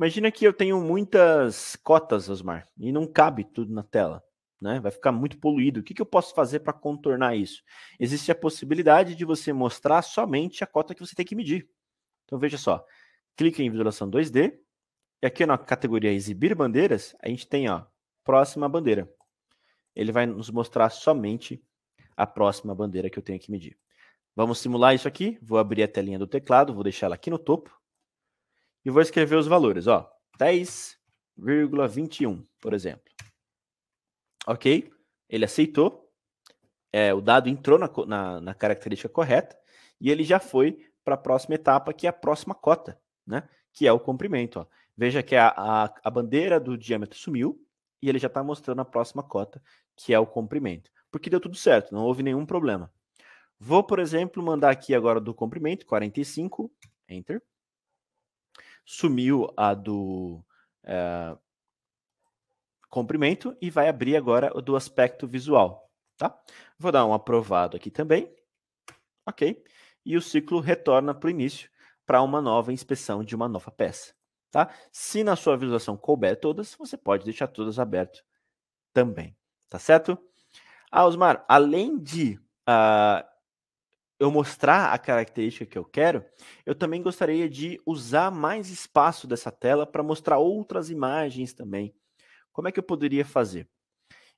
Imagina que eu tenho muitas cotas, Osmar, e não cabe tudo na tela. Né? Vai ficar muito poluído. O que, que eu posso fazer para contornar isso? Existe a possibilidade de você mostrar somente a cota que você tem que medir. Então veja só, clique em visualização 2D e aqui na categoria exibir bandeiras a gente tem ó próxima bandeira. Ele vai nos mostrar somente a próxima bandeira que eu tenho que medir. Vamos simular isso aqui. Vou abrir a telinha do teclado, vou deixar ela aqui no topo e vou escrever os valores, ó. 10,21, por exemplo. Ok? Ele aceitou, é, o dado entrou na, na, na característica correta e ele já foi para a próxima etapa, que é a próxima cota, né? Que é o comprimento. Ó. Veja que a, a, a bandeira do diâmetro sumiu e ele já está mostrando a próxima cota, que é o comprimento. Porque deu tudo certo, não houve nenhum problema. Vou, por exemplo, mandar aqui agora do comprimento, 45, enter sumiu a do é, comprimento e vai abrir agora o do aspecto visual. Tá? Vou dar um aprovado aqui também. Ok. E o ciclo retorna para o início para uma nova inspeção de uma nova peça. Tá? Se na sua visualização couber todas, você pode deixar todas abertas também. Tá certo? Ah, Osmar, além de uh, eu mostrar a característica que eu quero, eu também gostaria de usar mais espaço dessa tela para mostrar outras imagens também. Como é que eu poderia fazer?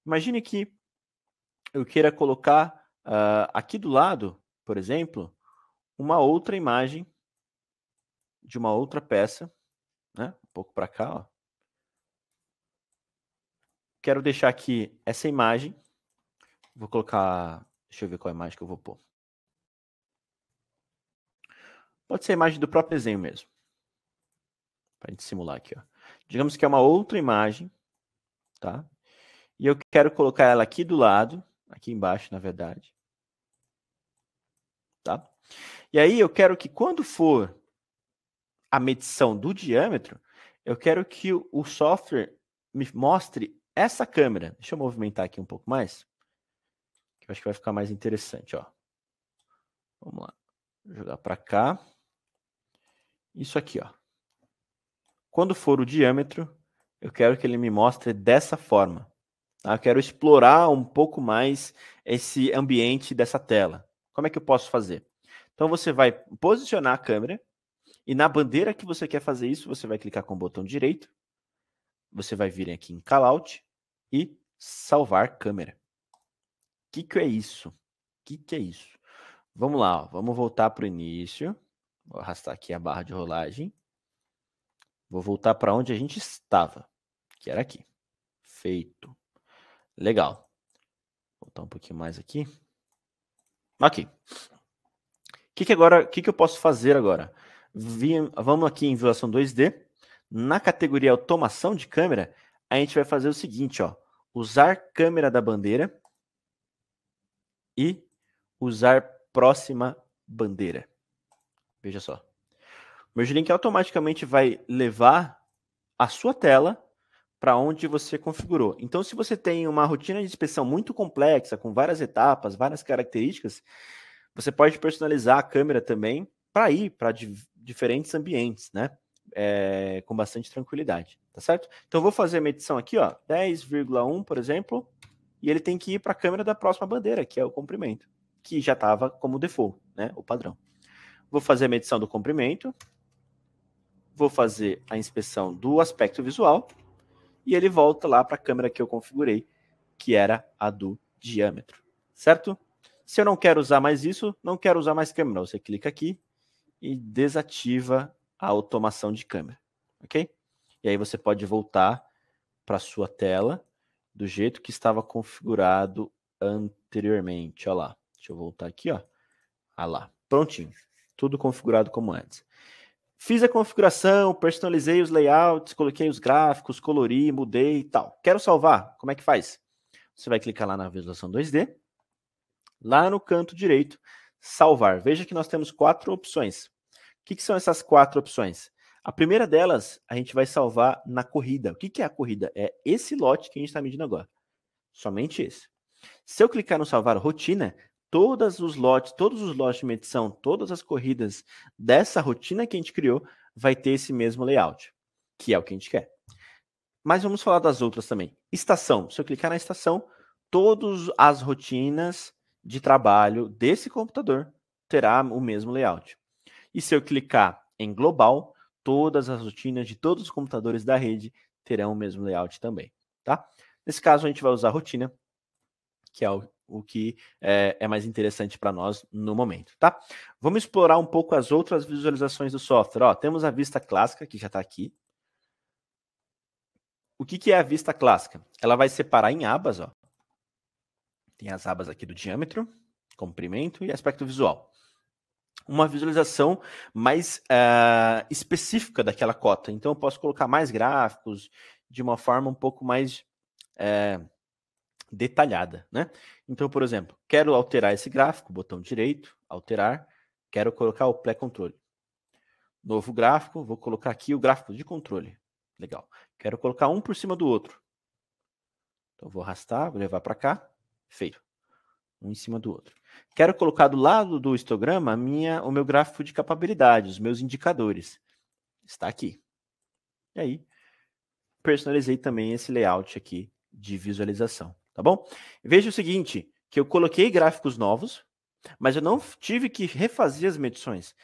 Imagine que eu queira colocar uh, aqui do lado, por exemplo, uma outra imagem de uma outra peça, né? um pouco para cá. Ó. Quero deixar aqui essa imagem. Vou colocar. Deixa eu ver qual imagem que eu vou pôr. Pode ser a imagem do próprio desenho mesmo. Para a gente simular aqui. Ó. Digamos que é uma outra imagem. Tá? E eu quero colocar ela aqui do lado. Aqui embaixo, na verdade. Tá? E aí eu quero que quando for a medição do diâmetro, eu quero que o software me mostre essa câmera. Deixa eu movimentar aqui um pouco mais. Que eu acho que vai ficar mais interessante, ó. Vamos lá. Vou jogar para cá isso aqui, ó. Quando for o diâmetro, eu quero que ele me mostre dessa forma. Tá? Eu quero explorar um pouco mais esse ambiente dessa tela. Como é que eu posso fazer? Então você vai posicionar a câmera e na bandeira que você quer fazer isso, você vai clicar com o botão direito. Você vai vir aqui em Callout e salvar câmera. O que, que é isso? O que, que é isso? Vamos lá, ó. vamos voltar para o início. Vou arrastar aqui a barra de rolagem. Vou voltar para onde a gente estava, que era aqui. Feito. Legal. Voltar um pouquinho mais aqui. Aqui. O que, que, agora, que, que eu posso fazer agora? Vim, vamos aqui em Violação 2D. Na categoria Automação de Câmera, a gente vai fazer o seguinte, ó. Usar câmera da bandeira e usar próxima bandeira. Veja só. O Merge Link automaticamente vai levar a sua tela para onde você configurou. Então, se você tem uma rotina de inspeção muito complexa, com várias etapas, várias características, você pode personalizar a câmera também para ir para diferentes ambientes, né? É, com bastante tranquilidade, tá certo? Então, eu vou fazer a medição aqui, ó, 10,1, por exemplo, e ele tem que ir para a câmera da próxima bandeira, que é o comprimento, que já estava como default, né? O padrão. Vou fazer a medição do comprimento. Vou fazer a inspeção do aspecto visual. E ele volta lá para a câmera que eu configurei, que era a do diâmetro. Certo? Se eu não quero usar mais isso, não quero usar mais câmera. Você clica aqui e desativa a automação de câmera, ok? E aí você pode voltar para sua tela do jeito que estava configurado anteriormente. Olha lá. Deixa eu voltar aqui, ó. Olha ah lá. Prontinho tudo configurado como antes. Fiz a configuração, personalizei os layouts, coloquei os gráficos, colori, mudei e tal. Quero salvar, como é que faz? Você vai clicar lá na visualização 2D, lá no canto direito, salvar. Veja que nós temos quatro opções. O que, que são essas quatro opções? A primeira delas, a gente vai salvar na corrida. O que, que é a corrida? É esse lote que a gente está medindo agora. Somente esse. Se eu clicar no salvar rotina, todos os lotes, todos os lotes de medição, todas as corridas dessa rotina que a gente criou vai ter esse mesmo layout, que é o que a gente quer. Mas vamos falar das outras também. Estação. Se eu clicar na estação, todas as rotinas de trabalho desse computador terá o mesmo layout. E se eu clicar em global, todas as rotinas de todos os computadores da rede terão o mesmo layout também, tá? Nesse caso, a gente vai usar a rotina, que é o o que é, é mais interessante para nós no momento, tá? Vamos explorar um pouco as outras visualizações do software. Ó, temos a vista clássica, que já está aqui. O que, que é a vista clássica? Ela vai separar em abas, ó. Tem as abas aqui do diâmetro, comprimento e aspecto visual uma visualização mais uh, específica daquela cota. Então, eu posso colocar mais gráficos de uma forma um pouco mais uh, detalhada, né? Então, por exemplo, quero alterar esse gráfico, botão direito, alterar, quero colocar o play controle. Novo gráfico, vou colocar aqui o gráfico de controle. Legal. Quero colocar um por cima do outro. Então, vou arrastar, vou levar para cá. Feito. Um em cima do outro. Quero colocar do lado do histograma minha, o meu gráfico de capabilidade, os meus indicadores. Está aqui. E aí, personalizei também esse layout aqui de visualização tá bom? Veja o seguinte, que eu coloquei gráficos novos, mas eu não tive que refazer as medições,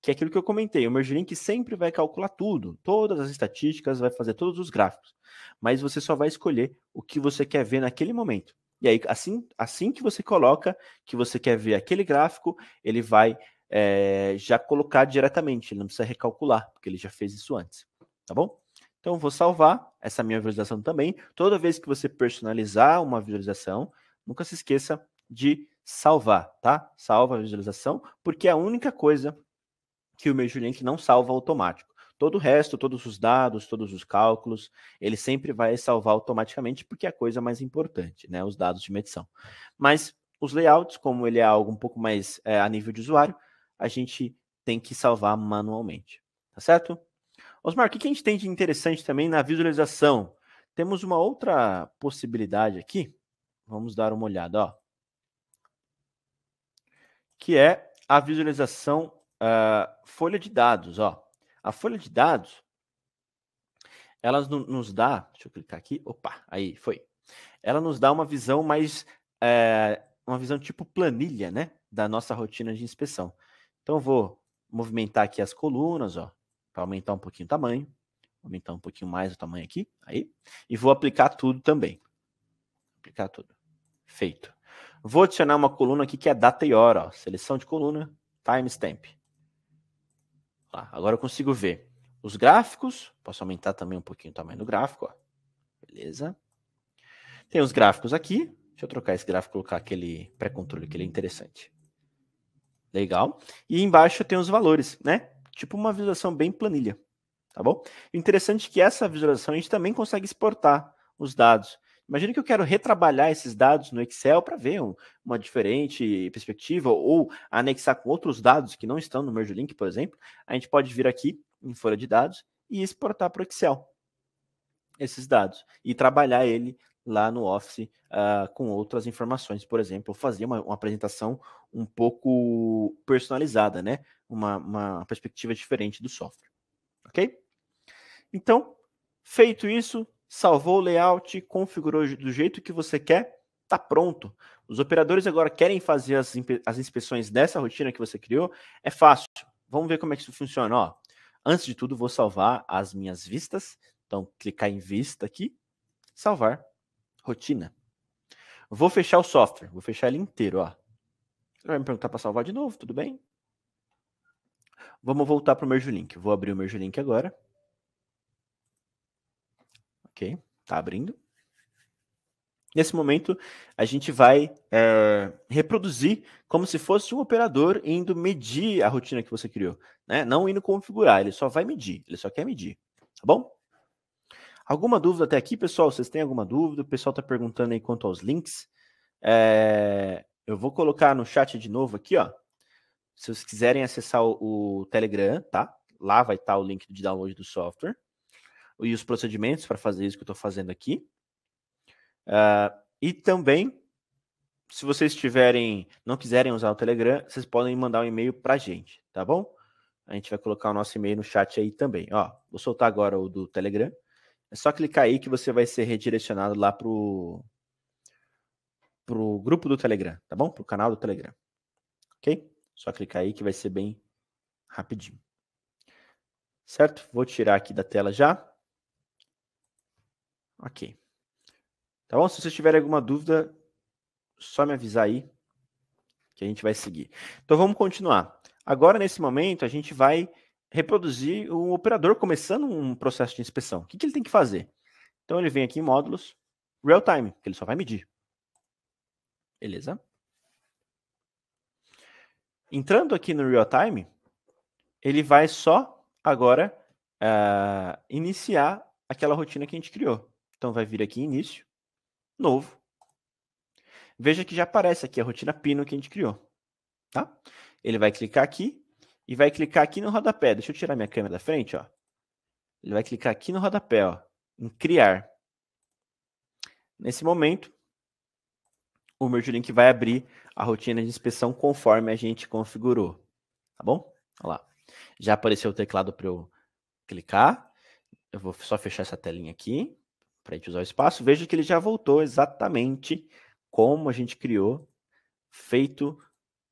que é aquilo que eu comentei, o Merge Link sempre vai calcular tudo, todas as estatísticas, vai fazer todos os gráficos, mas você só vai escolher o que você quer ver naquele momento. E aí, assim, assim que você coloca que você quer ver aquele gráfico, ele vai é, já colocar diretamente, ele não precisa recalcular, porque ele já fez isso antes, tá bom? Então, eu vou salvar essa minha visualização também. Toda vez que você personalizar uma visualização, nunca se esqueça de salvar, tá? Salva a visualização, porque é a única coisa que o MageLink não salva automático. Todo o resto, todos os dados, todos os cálculos, ele sempre vai salvar automaticamente, porque é a coisa mais importante, né? Os dados de medição. Mas os layouts, como ele é algo um pouco mais é, a nível de usuário, a gente tem que salvar manualmente, tá certo? Osmar, o que a gente tem de interessante também na visualização? Temos uma outra possibilidade aqui. Vamos dar uma olhada, ó. Que é a visualização uh, folha de dados, ó. A folha de dados, ela nos dá, deixa eu clicar aqui, opa, aí foi. Ela nos dá uma visão mais, é, uma visão tipo planilha, né, da nossa rotina de inspeção. Então vou movimentar aqui as colunas, ó para aumentar um pouquinho o tamanho, aumentar um pouquinho mais o tamanho aqui, aí, e vou aplicar tudo também. Aplicar tudo. Feito. Vou adicionar uma coluna aqui que é data e hora, ó. seleção de coluna, timestamp. agora eu consigo ver os gráficos, posso aumentar também um pouquinho o tamanho do gráfico, ó. Beleza. Tem os gráficos aqui, deixa eu trocar esse gráfico e colocar aquele pré-controle, que ele é interessante. Legal. E embaixo tem os valores, né? tipo uma visualização bem planilha, tá bom? Interessante é que essa visualização a gente também consegue exportar os dados. Imagina que eu quero retrabalhar esses dados no Excel para ver um, uma diferente perspectiva ou anexar com outros dados que não estão no Merge Link, por exemplo. A gente pode vir aqui em folha de dados e exportar para o Excel esses dados e trabalhar ele lá no Office uh, com outras informações, por exemplo, fazer uma, uma apresentação um pouco personalizada, né? Uma, uma, perspectiva diferente do software, ok? Então, feito isso, salvou o layout, configurou do jeito que você quer, tá pronto. Os operadores agora querem fazer as, as inspeções dessa rotina que você criou, é fácil. Vamos ver como é que isso funciona, ó. Antes de tudo, vou salvar as minhas vistas. Então, clicar em vista aqui, salvar rotina. Vou fechar o software, vou fechar ele inteiro, ó. Você vai me perguntar para salvar de novo, tudo bem? Vamos voltar para o Merge Link. Vou abrir o Merge Link agora. Ok, tá abrindo. Nesse momento, a gente vai é, reproduzir como se fosse um operador indo medir a rotina que você criou. Né? Não indo configurar, ele só vai medir, ele só quer medir. Tá bom? Alguma dúvida até aqui, pessoal? Vocês têm alguma dúvida? O pessoal está perguntando aí quanto aos links. É... Eu vou colocar no chat de novo aqui, ó. Se vocês quiserem acessar o, o Telegram, tá? Lá vai estar tá o link de download do software e os procedimentos para fazer isso que eu estou fazendo aqui. Uh, e também, se vocês tiverem, não quiserem usar o Telegram, vocês podem mandar um e-mail para a gente, tá bom? A gente vai colocar o nosso e-mail no chat aí também. Ó, vou soltar agora o do Telegram. É só clicar aí que você vai ser redirecionado lá pro, pro grupo do Telegram, tá bom? Pro canal do Telegram. Ok? Só clicar aí que vai ser bem rapidinho. Certo? Vou tirar aqui da tela já. Ok. Tá bom? Se vocês tiverem alguma dúvida, só me avisar aí que a gente vai seguir. Então vamos continuar. Agora, nesse momento, a gente vai reproduzir um operador começando um processo de inspeção. O que, que ele tem que fazer? Então ele vem aqui em módulos real time, que ele só vai medir. Beleza? Entrando aqui no real time, ele vai só agora uh, iniciar aquela rotina que a gente criou. Então vai vir aqui início, novo. Veja que já aparece aqui a rotina pino que a gente criou, tá? Ele vai clicar aqui e vai clicar aqui no rodapé. Deixa eu tirar minha câmera da frente, ó. Ele vai clicar aqui no rodapé, ó, em criar. Nesse momento, o Merge Link vai abrir a rotina de inspeção conforme a gente configurou, tá bom? Olha lá. Já apareceu o teclado para eu clicar. Eu vou só fechar essa telinha aqui para a gente usar o espaço. Veja que ele já voltou exatamente como a gente criou, feito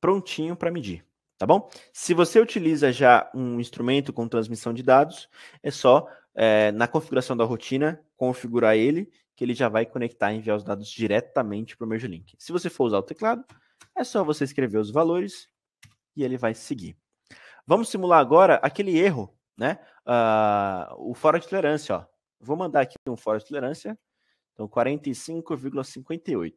prontinho para medir tá bom? Se você utiliza já um instrumento com transmissão de dados, é só é, na configuração da rotina configurar ele, que ele já vai conectar e enviar os dados diretamente para o Merge Link. Se você for usar o teclado, é só você escrever os valores e ele vai seguir. Vamos simular agora aquele erro, né? Uh, o fora de tolerância, ó. Vou mandar aqui um fora de tolerância, então 45,58.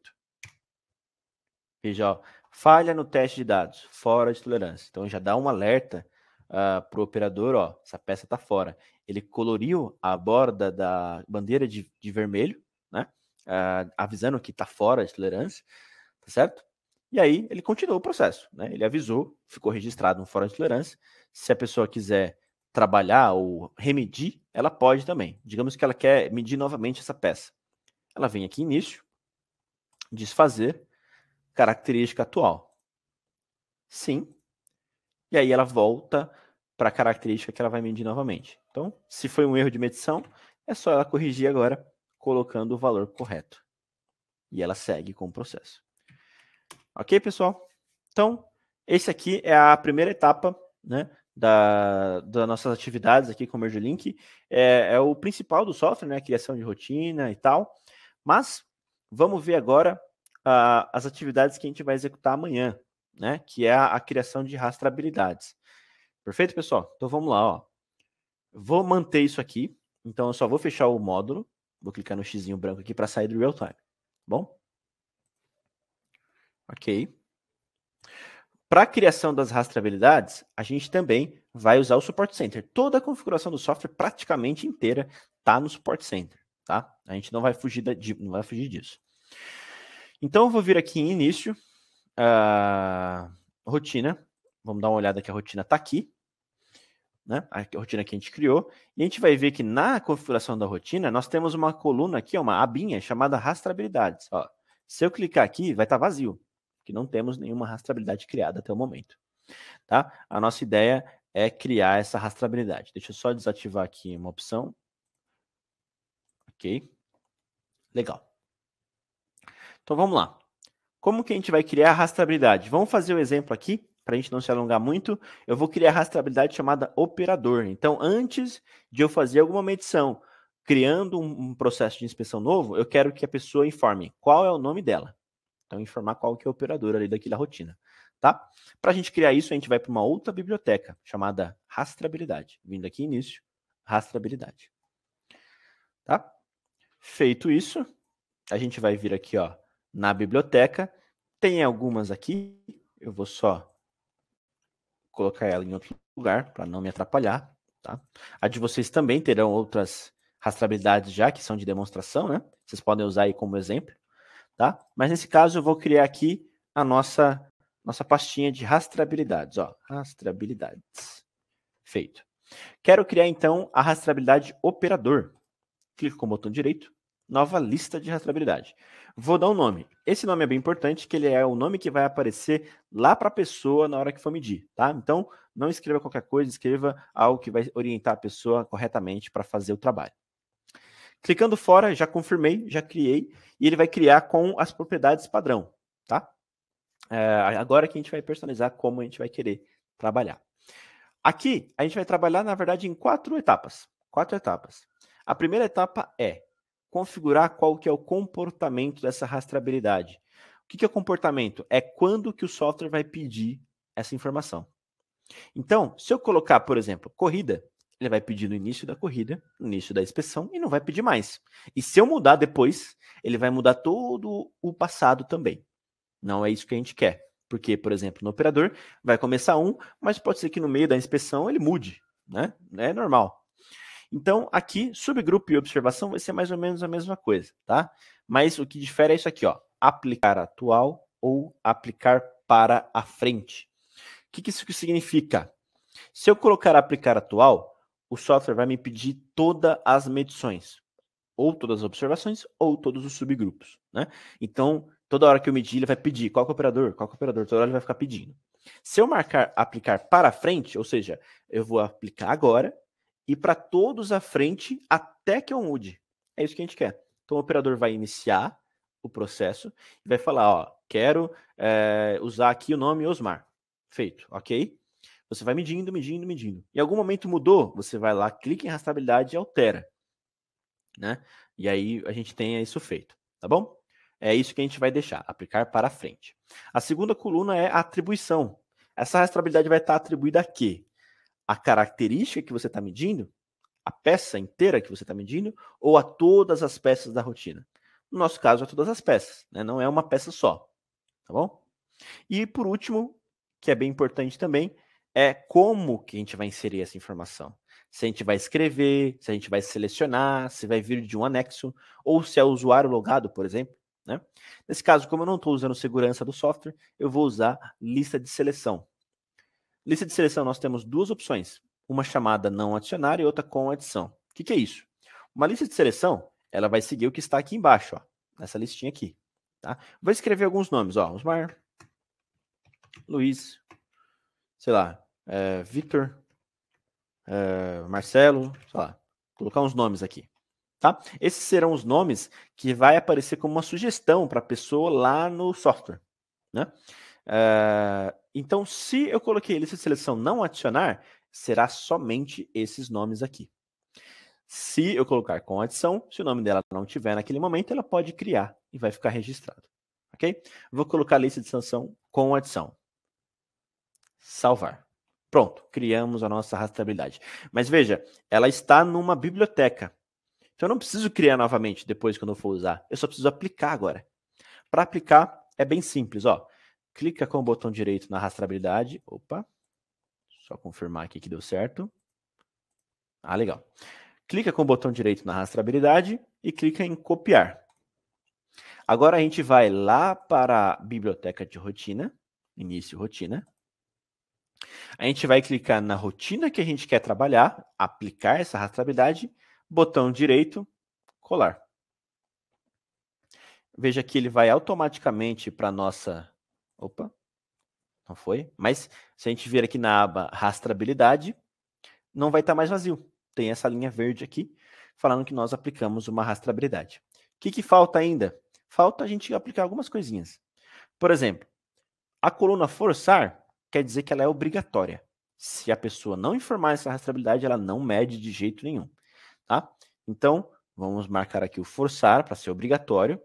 Veja, ó, Falha no teste de dados, fora de tolerância. Então já dá um alerta uh, ah, para o operador, ó, essa peça está fora. Ele coloriu a borda da bandeira de, de vermelho, né? Uh, avisando que está fora de tolerância, tá certo? E aí ele continuou o processo, né? Ele avisou, ficou registrado um fora de tolerância. Se a pessoa quiser trabalhar ou remedir, ela pode também. Digamos que ela quer medir novamente essa peça. Ela vem aqui início, desfazer, característica atual. Sim. E aí ela volta para a característica que ela vai medir novamente. Então, se foi um erro de medição, é só ela corrigir agora colocando o valor correto. E ela segue com o processo. Ok, pessoal? Então, esse aqui é a primeira etapa né, da, das nossas atividades aqui com o Merge Link. É, é o principal do software, né? Criação de rotina e tal. Mas vamos ver agora uh, as atividades que a gente vai executar amanhã, né? Que é a, a criação de rastreabilidades. Perfeito, pessoal? Então vamos lá, ó. Vou manter isso aqui. Então eu só vou fechar o módulo. Vou clicar no X branco aqui para sair do real time. Tá bom? Ok. Para a criação das rastreabilidades, a gente também vai usar o Support Center. Toda a configuração do software praticamente inteira está no Support Center, tá? A gente não vai fugir, da, não vai fugir disso. Então eu vou vir aqui em início, uh, rotina. Vamos dar uma olhada que a rotina está aqui, né? A rotina que a gente criou. E a gente vai ver que na configuração da rotina nós temos uma coluna aqui, uma abinha chamada rastreabilidades. Ó, se eu clicar aqui, vai estar tá vazio, que não temos nenhuma rastreabilidade criada até o momento. Tá? A nossa ideia é criar essa rastreabilidade. Deixa eu só desativar aqui uma opção. Ok. Legal. Então vamos lá. Como que a gente vai criar a rastreabilidade? Vamos fazer o um exemplo aqui, para a gente não se alongar muito. Eu vou criar a rastreabilidade chamada operador. Então, antes de eu fazer alguma medição, criando um, processo de inspeção novo, eu quero que a pessoa informe qual é o nome dela. Então, informar qual que é o operador ali daquela rotina. Tá? Para a gente criar isso, a gente vai para uma outra biblioteca chamada rastreabilidade. Vindo aqui, início, rastreabilidade. Tá? Feito isso, a gente vai vir aqui, ó, na biblioteca. Tem algumas aqui, eu vou só colocar ela em outro lugar para não me atrapalhar. Tá? A de vocês também terão outras rastreabilidades já que são de demonstração, né? Vocês podem usar aí como exemplo, tá? Mas nesse caso eu vou criar aqui a nossa nossa pastinha de rastreabilidades, ó, rastreabilidades. Feito. Quero criar então a rastreabilidade operador. Clico com o botão direito, nova lista de rastreabilidade. Vou dar um nome. Esse nome é bem importante, que ele é o nome que vai aparecer lá para a pessoa na hora que for medir, tá? Então, não escreva qualquer coisa, escreva algo que vai orientar a pessoa corretamente para fazer o trabalho. Clicando fora, já confirmei, já criei, e ele vai criar com as propriedades padrão, tá? É, agora que a gente vai personalizar como a gente vai querer trabalhar. Aqui, a gente vai trabalhar, na verdade, em quatro etapas. Quatro etapas. A primeira etapa é configurar qual que é o comportamento dessa rastreabilidade. O que, que é comportamento? É quando que o software vai pedir essa informação. Então, se eu colocar, por exemplo, corrida, ele vai pedir no início da corrida, no início da inspeção e não vai pedir mais. E se eu mudar depois, ele vai mudar todo o passado também. Não é isso que a gente quer. Porque, por exemplo, no operador vai começar um, mas pode ser que no meio da inspeção ele mude, né? É normal. Então, aqui, subgrupo e observação vai ser mais ou menos a mesma coisa, tá? Mas o que difere é isso aqui, ó. Aplicar atual ou aplicar para a frente. O que, que isso significa? Se eu colocar aplicar atual, o software vai me pedir todas as medições, ou todas as observações, ou todos os subgrupos, né? Então, toda hora que eu medir, ele vai pedir qual é operador, qual é operador, toda hora ele vai ficar pedindo. Se eu marcar aplicar para frente, ou seja, eu vou aplicar agora, e para todos à frente até que eu mude. É isso que a gente quer. Então o operador vai iniciar o processo e vai falar: ó, quero é, usar aqui o nome Osmar. Feito, ok? Você vai medindo, medindo, medindo. Em algum momento mudou, você vai lá, clica em Rastabilidade e altera. Né? E aí a gente tem isso feito, tá bom? É isso que a gente vai deixar, aplicar para frente. A segunda coluna é a atribuição. Essa rastabilidade vai estar atribuída a quê? a característica que você está medindo, a peça inteira que você está medindo, ou a todas as peças da rotina? No nosso caso, a é todas as peças, né? não é uma peça só, tá bom? E por último, que é bem importante também, é como que a gente vai inserir essa informação. Se a gente vai escrever, se a gente vai selecionar, se vai vir de um anexo, ou se é o usuário logado, por exemplo. Né? Nesse caso, como eu não estou usando segurança do software, eu vou usar lista de seleção. Lista de seleção, nós temos duas opções. Uma chamada não adicionar e outra com adição. O que, que é isso? Uma lista de seleção, ela vai seguir o que está aqui embaixo, ó, nessa listinha aqui. Tá? Vou escrever alguns nomes, ó, Osmar, Luiz, sei lá, é, Victor, é, Marcelo, sei lá. Colocar uns nomes aqui. Tá? Esses serão os nomes que vai aparecer como uma sugestão para a pessoa lá no software. Né? É, então, se eu coloquei lista de seleção não adicionar, será somente esses nomes aqui. Se eu colocar com adição, se o nome dela não tiver naquele momento, ela pode criar e vai ficar registrado. Ok? Vou colocar a lista de sanção com adição. Salvar. Pronto, criamos a nossa rastreabilidade. Mas veja, ela está numa biblioteca. Então eu não preciso criar novamente depois quando eu for usar. Eu só preciso aplicar agora. Para aplicar é bem simples, ó clica com o botão direito na rastreabilidade. Opa, só confirmar aqui que deu certo. Ah, legal. Clica com o botão direito na rastreabilidade e clica em copiar. Agora a gente vai lá para a biblioteca de rotina, início rotina. A gente vai clicar na rotina que a gente quer trabalhar, aplicar essa rastreabilidade, botão direito, colar. Veja que ele vai automaticamente para a nossa Opa, não foi. Mas se a gente vir aqui na aba Rastrabilidade, não vai estar tá mais vazio. Tem essa linha verde aqui, falando que nós aplicamos uma rastrabilidade. O que, que falta ainda? Falta a gente aplicar algumas coisinhas. Por exemplo, a coluna forçar quer dizer que ela é obrigatória. Se a pessoa não informar essa rastrabilidade, ela não mede de jeito nenhum. Tá? Então, vamos marcar aqui o forçar para ser obrigatório.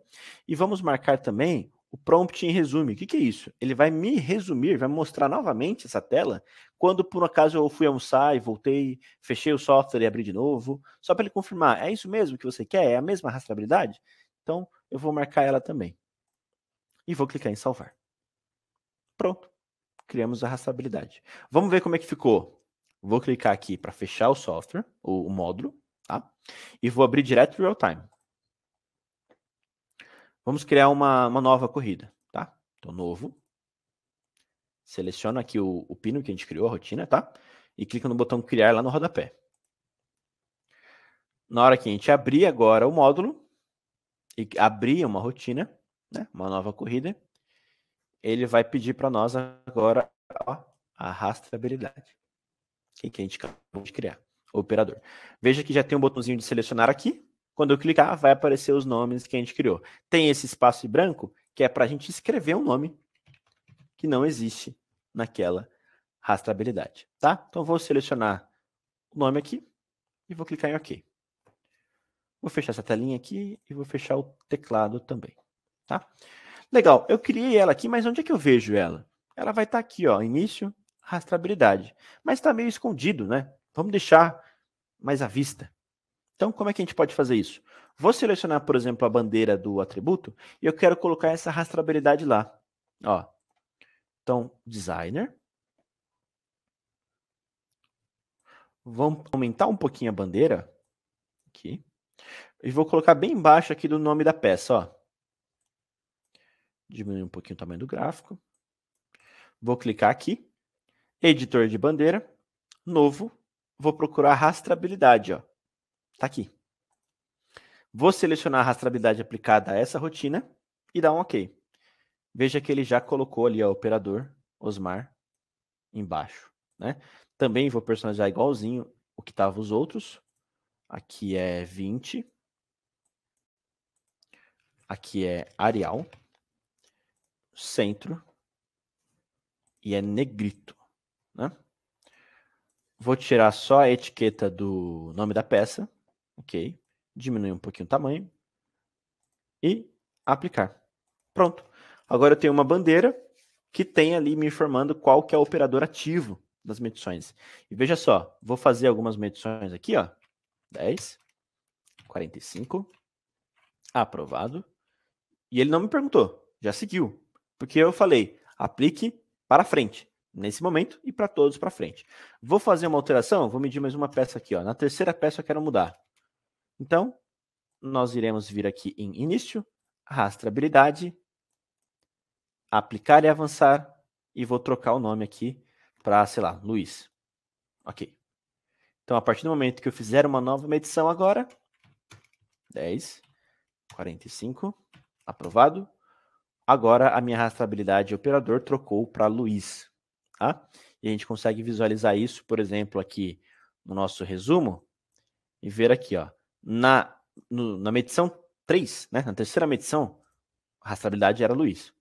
E vamos marcar também o prompt em resume, o que, que é isso? Ele vai me resumir, vai mostrar novamente essa tela quando por um acaso eu fui almoçar e voltei, fechei o software e abri de novo, só para ele confirmar, é isso mesmo que você quer? É a mesma rastreabilidade? Então eu vou marcar ela também. E vou clicar em salvar. Pronto. Criamos a rastreabilidade. Vamos ver como é que ficou. Vou clicar aqui para fechar o software, o, o módulo, tá? E vou abrir direto real time. Vamos criar uma, uma nova corrida, tá? Então, novo. Seleciona aqui o, o pino que a gente criou, a rotina, tá? E clica no botão criar lá no rodapé. Na hora que a gente abrir agora o módulo e abrir uma rotina, né? uma nova corrida, ele vai pedir para nós agora ó, a rastreabilidade. O que, que a gente acabou de criar? O operador. Veja que já tem um botãozinho de selecionar aqui. Quando eu clicar, vai aparecer os nomes que a gente criou. Tem esse espaço branco, que é para a gente escrever um nome que não existe naquela rastreabilidade, tá? Então, vou selecionar o nome aqui e vou clicar em OK. Vou fechar essa telinha aqui e vou fechar o teclado também, tá? Legal, eu criei ela aqui, mas onde é que eu vejo ela? Ela vai estar tá aqui, ó, início, rastreabilidade. Mas está meio escondido, né? Vamos deixar mais à vista. Então, como é que a gente pode fazer isso? Vou selecionar, por exemplo, a bandeira do atributo e eu quero colocar essa rastreabilidade lá. Ó. Então, designer. Vamos aumentar um pouquinho a bandeira. Aqui. E vou colocar bem embaixo aqui do nome da peça, ó. Diminuir um pouquinho o tamanho do gráfico. Vou clicar aqui. Editor de bandeira. Novo. Vou procurar rastreabilidade, ó. Está aqui. Vou selecionar a rastreabilidade aplicada a essa rotina e dar um OK. Veja que ele já colocou ali o operador Osmar embaixo. Né? Também vou personalizar igualzinho o que estava os outros. Aqui é 20. Aqui é Arial. Centro. E é negrito. Né? Vou tirar só a etiqueta do nome da peça ok? Diminuir um pouquinho o tamanho e aplicar. Pronto. Agora eu tenho uma bandeira que tem ali me informando qual que é o operador ativo das medições. E veja só, vou fazer algumas medições aqui, ó. 10, 45, aprovado. E ele não me perguntou, já seguiu. Porque eu falei, aplique para frente, nesse momento e para todos para frente. Vou fazer uma alteração, vou medir mais uma peça aqui, ó. Na terceira peça eu quero mudar. Então, nós iremos vir aqui em início, rastreabilidade, aplicar e avançar, e vou trocar o nome aqui para, sei lá, Luiz. Ok. Então, a partir do momento que eu fizer uma nova medição agora, 10, 45, aprovado. Agora, a minha rastreabilidade operador trocou para Luiz. Tá? E a gente consegue visualizar isso, por exemplo, aqui no nosso resumo, e ver aqui, ó na, no, na medição 3, né? na terceira medição, a rastreabilidade era Luiz.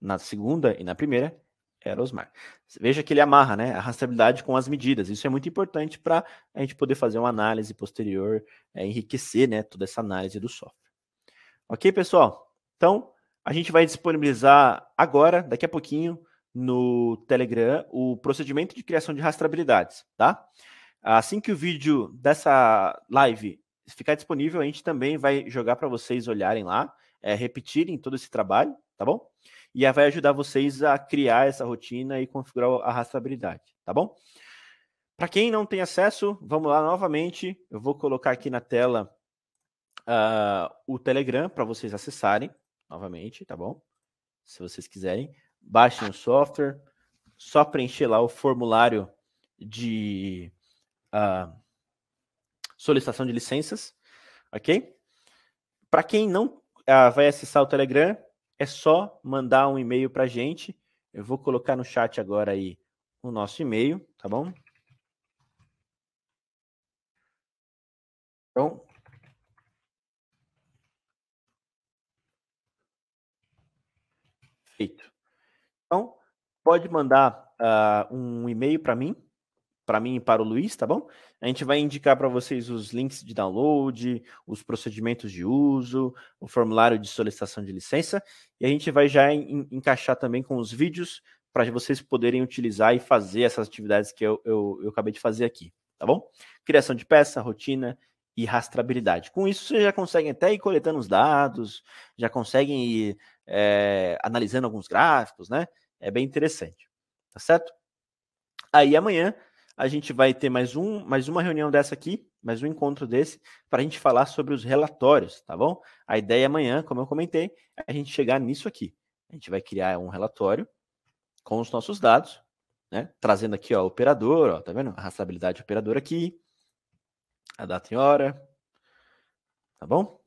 Na segunda e na primeira, era Osmar. Veja que ele amarra né, a rastreabilidade com as medidas. Isso é muito importante para a gente poder fazer uma análise posterior, é, enriquecer né, toda essa análise do software. Ok, pessoal? Então, a gente vai disponibilizar agora, daqui a pouquinho, no Telegram, o procedimento de criação de rastreabilidades. Tá? Assim que o vídeo dessa live ficar disponível, a gente também vai jogar para vocês olharem lá, é, repetirem todo esse trabalho, tá bom? E vai ajudar vocês a criar essa rotina e configurar a rastreabilidade, tá bom? Para quem não tem acesso, vamos lá novamente. Eu vou colocar aqui na tela uh, o Telegram para vocês acessarem novamente, tá bom? Se vocês quiserem, baixem o software, só preencher lá o formulário de. Uh, solicitação de licenças, ok? Para quem não ah, vai acessar o Telegram, é só mandar um e-mail para a gente. Eu vou colocar no chat agora aí o nosso e-mail, tá bom? Então, feito. Então, pode mandar uh, um e-mail para mim, para mim e para o Luiz, tá bom? A gente vai indicar para vocês os links de download, os procedimentos de uso, o formulário de solicitação de licença e a gente vai já encaixar também com os vídeos para vocês poderem utilizar e fazer essas atividades que eu, eu, eu acabei de fazer aqui, tá bom? Criação de peça, rotina e rastreabilidade. Com isso, vocês já conseguem até ir coletando os dados, já conseguem ir é, analisando alguns gráficos, né? É bem interessante, tá certo? Aí amanhã a gente vai ter mais, um, mais uma reunião dessa aqui, mais um encontro desse, para a gente falar sobre os relatórios, tá bom? A ideia amanhã, como eu comentei, é a gente chegar nisso aqui. A gente vai criar um relatório com os nossos dados, né? Trazendo aqui, ó, operador, ó, tá vendo? a do operador aqui, a data e hora, tá bom?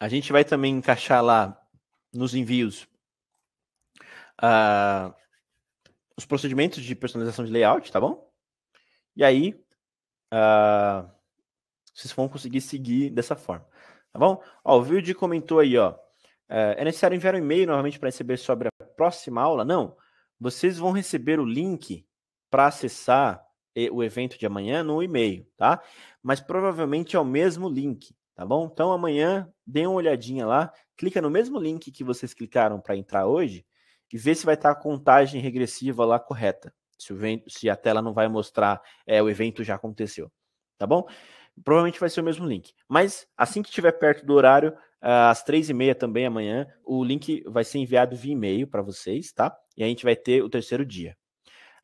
A gente vai também encaixar lá nos envios uh, os procedimentos de personalização de layout, tá bom? E aí, uh, vocês vão conseguir seguir dessa forma, tá bom? Ó, o Vildi comentou aí, ó, eh, é necessário enviar um e-mail novamente para receber sobre a próxima aula? Não, vocês vão receber o link para acessar o evento de amanhã no e-mail, tá? Mas provavelmente é o mesmo link, tá bom? Então amanhã dê uma olhadinha lá, clica no mesmo link que vocês clicaram para entrar hoje e ver se vai estar a contagem regressiva lá correta. Se, o se a tela não vai mostrar é, o evento já aconteceu, tá bom? Provavelmente vai ser o mesmo link. Mas assim que estiver perto do horário, ah, às três e meia também amanhã, o link vai ser enviado via e-mail para vocês, tá? E a gente vai ter o terceiro dia.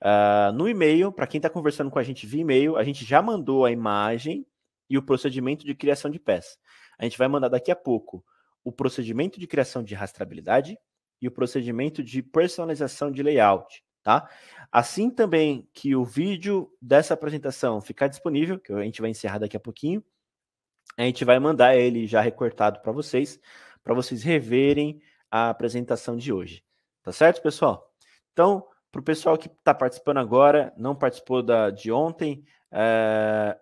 Uh, no e-mail, para quem está conversando com a gente via e-mail, a gente já mandou a imagem e o procedimento de criação de peça. A gente vai mandar daqui a pouco o procedimento de criação de rastreabilidade, e o procedimento de personalização de layout, tá? Assim também que o vídeo dessa apresentação ficar disponível, que a gente vai encerrar daqui a pouquinho, a gente vai mandar ele já recortado para vocês, para vocês reverem a apresentação de hoje. Tá certo, pessoal? Então, para o pessoal que está participando agora, não participou da, de ontem, é,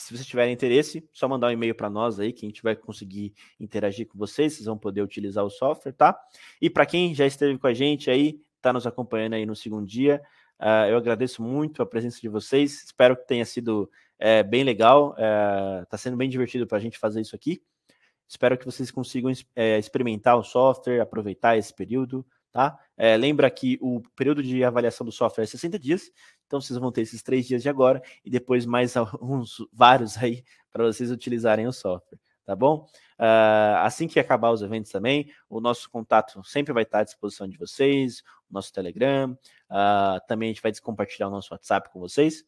se vocês tiverem interesse, só mandar um e-mail para nós aí que a gente vai conseguir interagir com vocês, vocês vão poder utilizar o software, tá? E para quem já esteve com a gente aí, está nos acompanhando aí no segundo dia, uh, eu agradeço muito a presença de vocês, espero que tenha sido é, bem legal, está eh, é, sendo bem divertido para a gente fazer isso aqui. Espero que vocês consigam é, experimentar o software, aproveitar esse período, tá? É, lembra que o período de avaliação do software é 60 dias, então vocês vão ter esses três dias de agora e depois mais alguns, vários aí para vocês utilizarem o software, tá bom? Uh, assim que acabar os eventos também, o nosso contato sempre vai estar à disposição de vocês, o nosso Telegram, uh, também a gente vai compartilhar o nosso WhatsApp com vocês.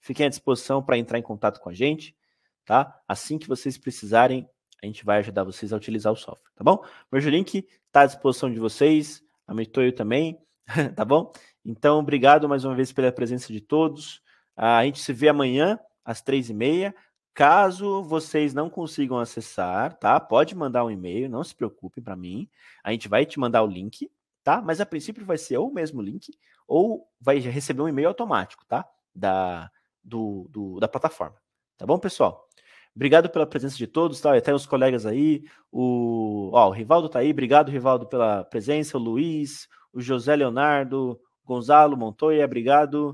Fiquem à disposição para entrar em contato com a gente, tá? Assim que vocês precisarem, a gente vai ajudar vocês a utilizar o software, tá bom? O Link está à disposição de vocês a eu também, tá bom? Então, obrigado mais uma vez pela presença de todos. Ah, a gente se vê amanhã às três e meia. Caso vocês não consigam acessar, tá? Pode mandar um e-mail, não se preocupe para mim. A gente vai te mandar o link, tá? Mas a princípio vai ser ou o mesmo link, ou vai receber um e-mail automático, tá? Da, do, do, da plataforma. Tá bom, pessoal? Obrigado pela presença de todos, tá? até os colegas aí. O, ó, o Rivaldo tá aí, obrigado, Rivaldo, pela presença. O Luiz, o José Leonardo, Gonzalo Montoya, obrigado.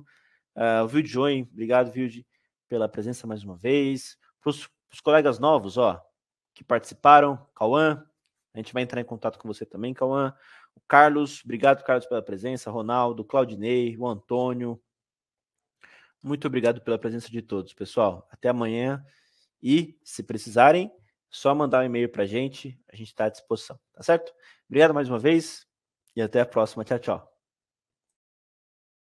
Uh, o Viljoin, obrigado, Vilde, pela presença mais uma vez. Para os colegas novos, ó, que participaram, Cauã, a gente vai entrar em contato com você também, Cauã. O Carlos, obrigado, Carlos, pela presença. Ronaldo, Claudinei, o Antônio. Muito obrigado pela presença de todos, pessoal. Até amanhã. E se precisarem, só mandar um e-mail para a gente, a gente está à disposição, tá certo? Obrigado mais uma vez e até a próxima. Tchau, tchau.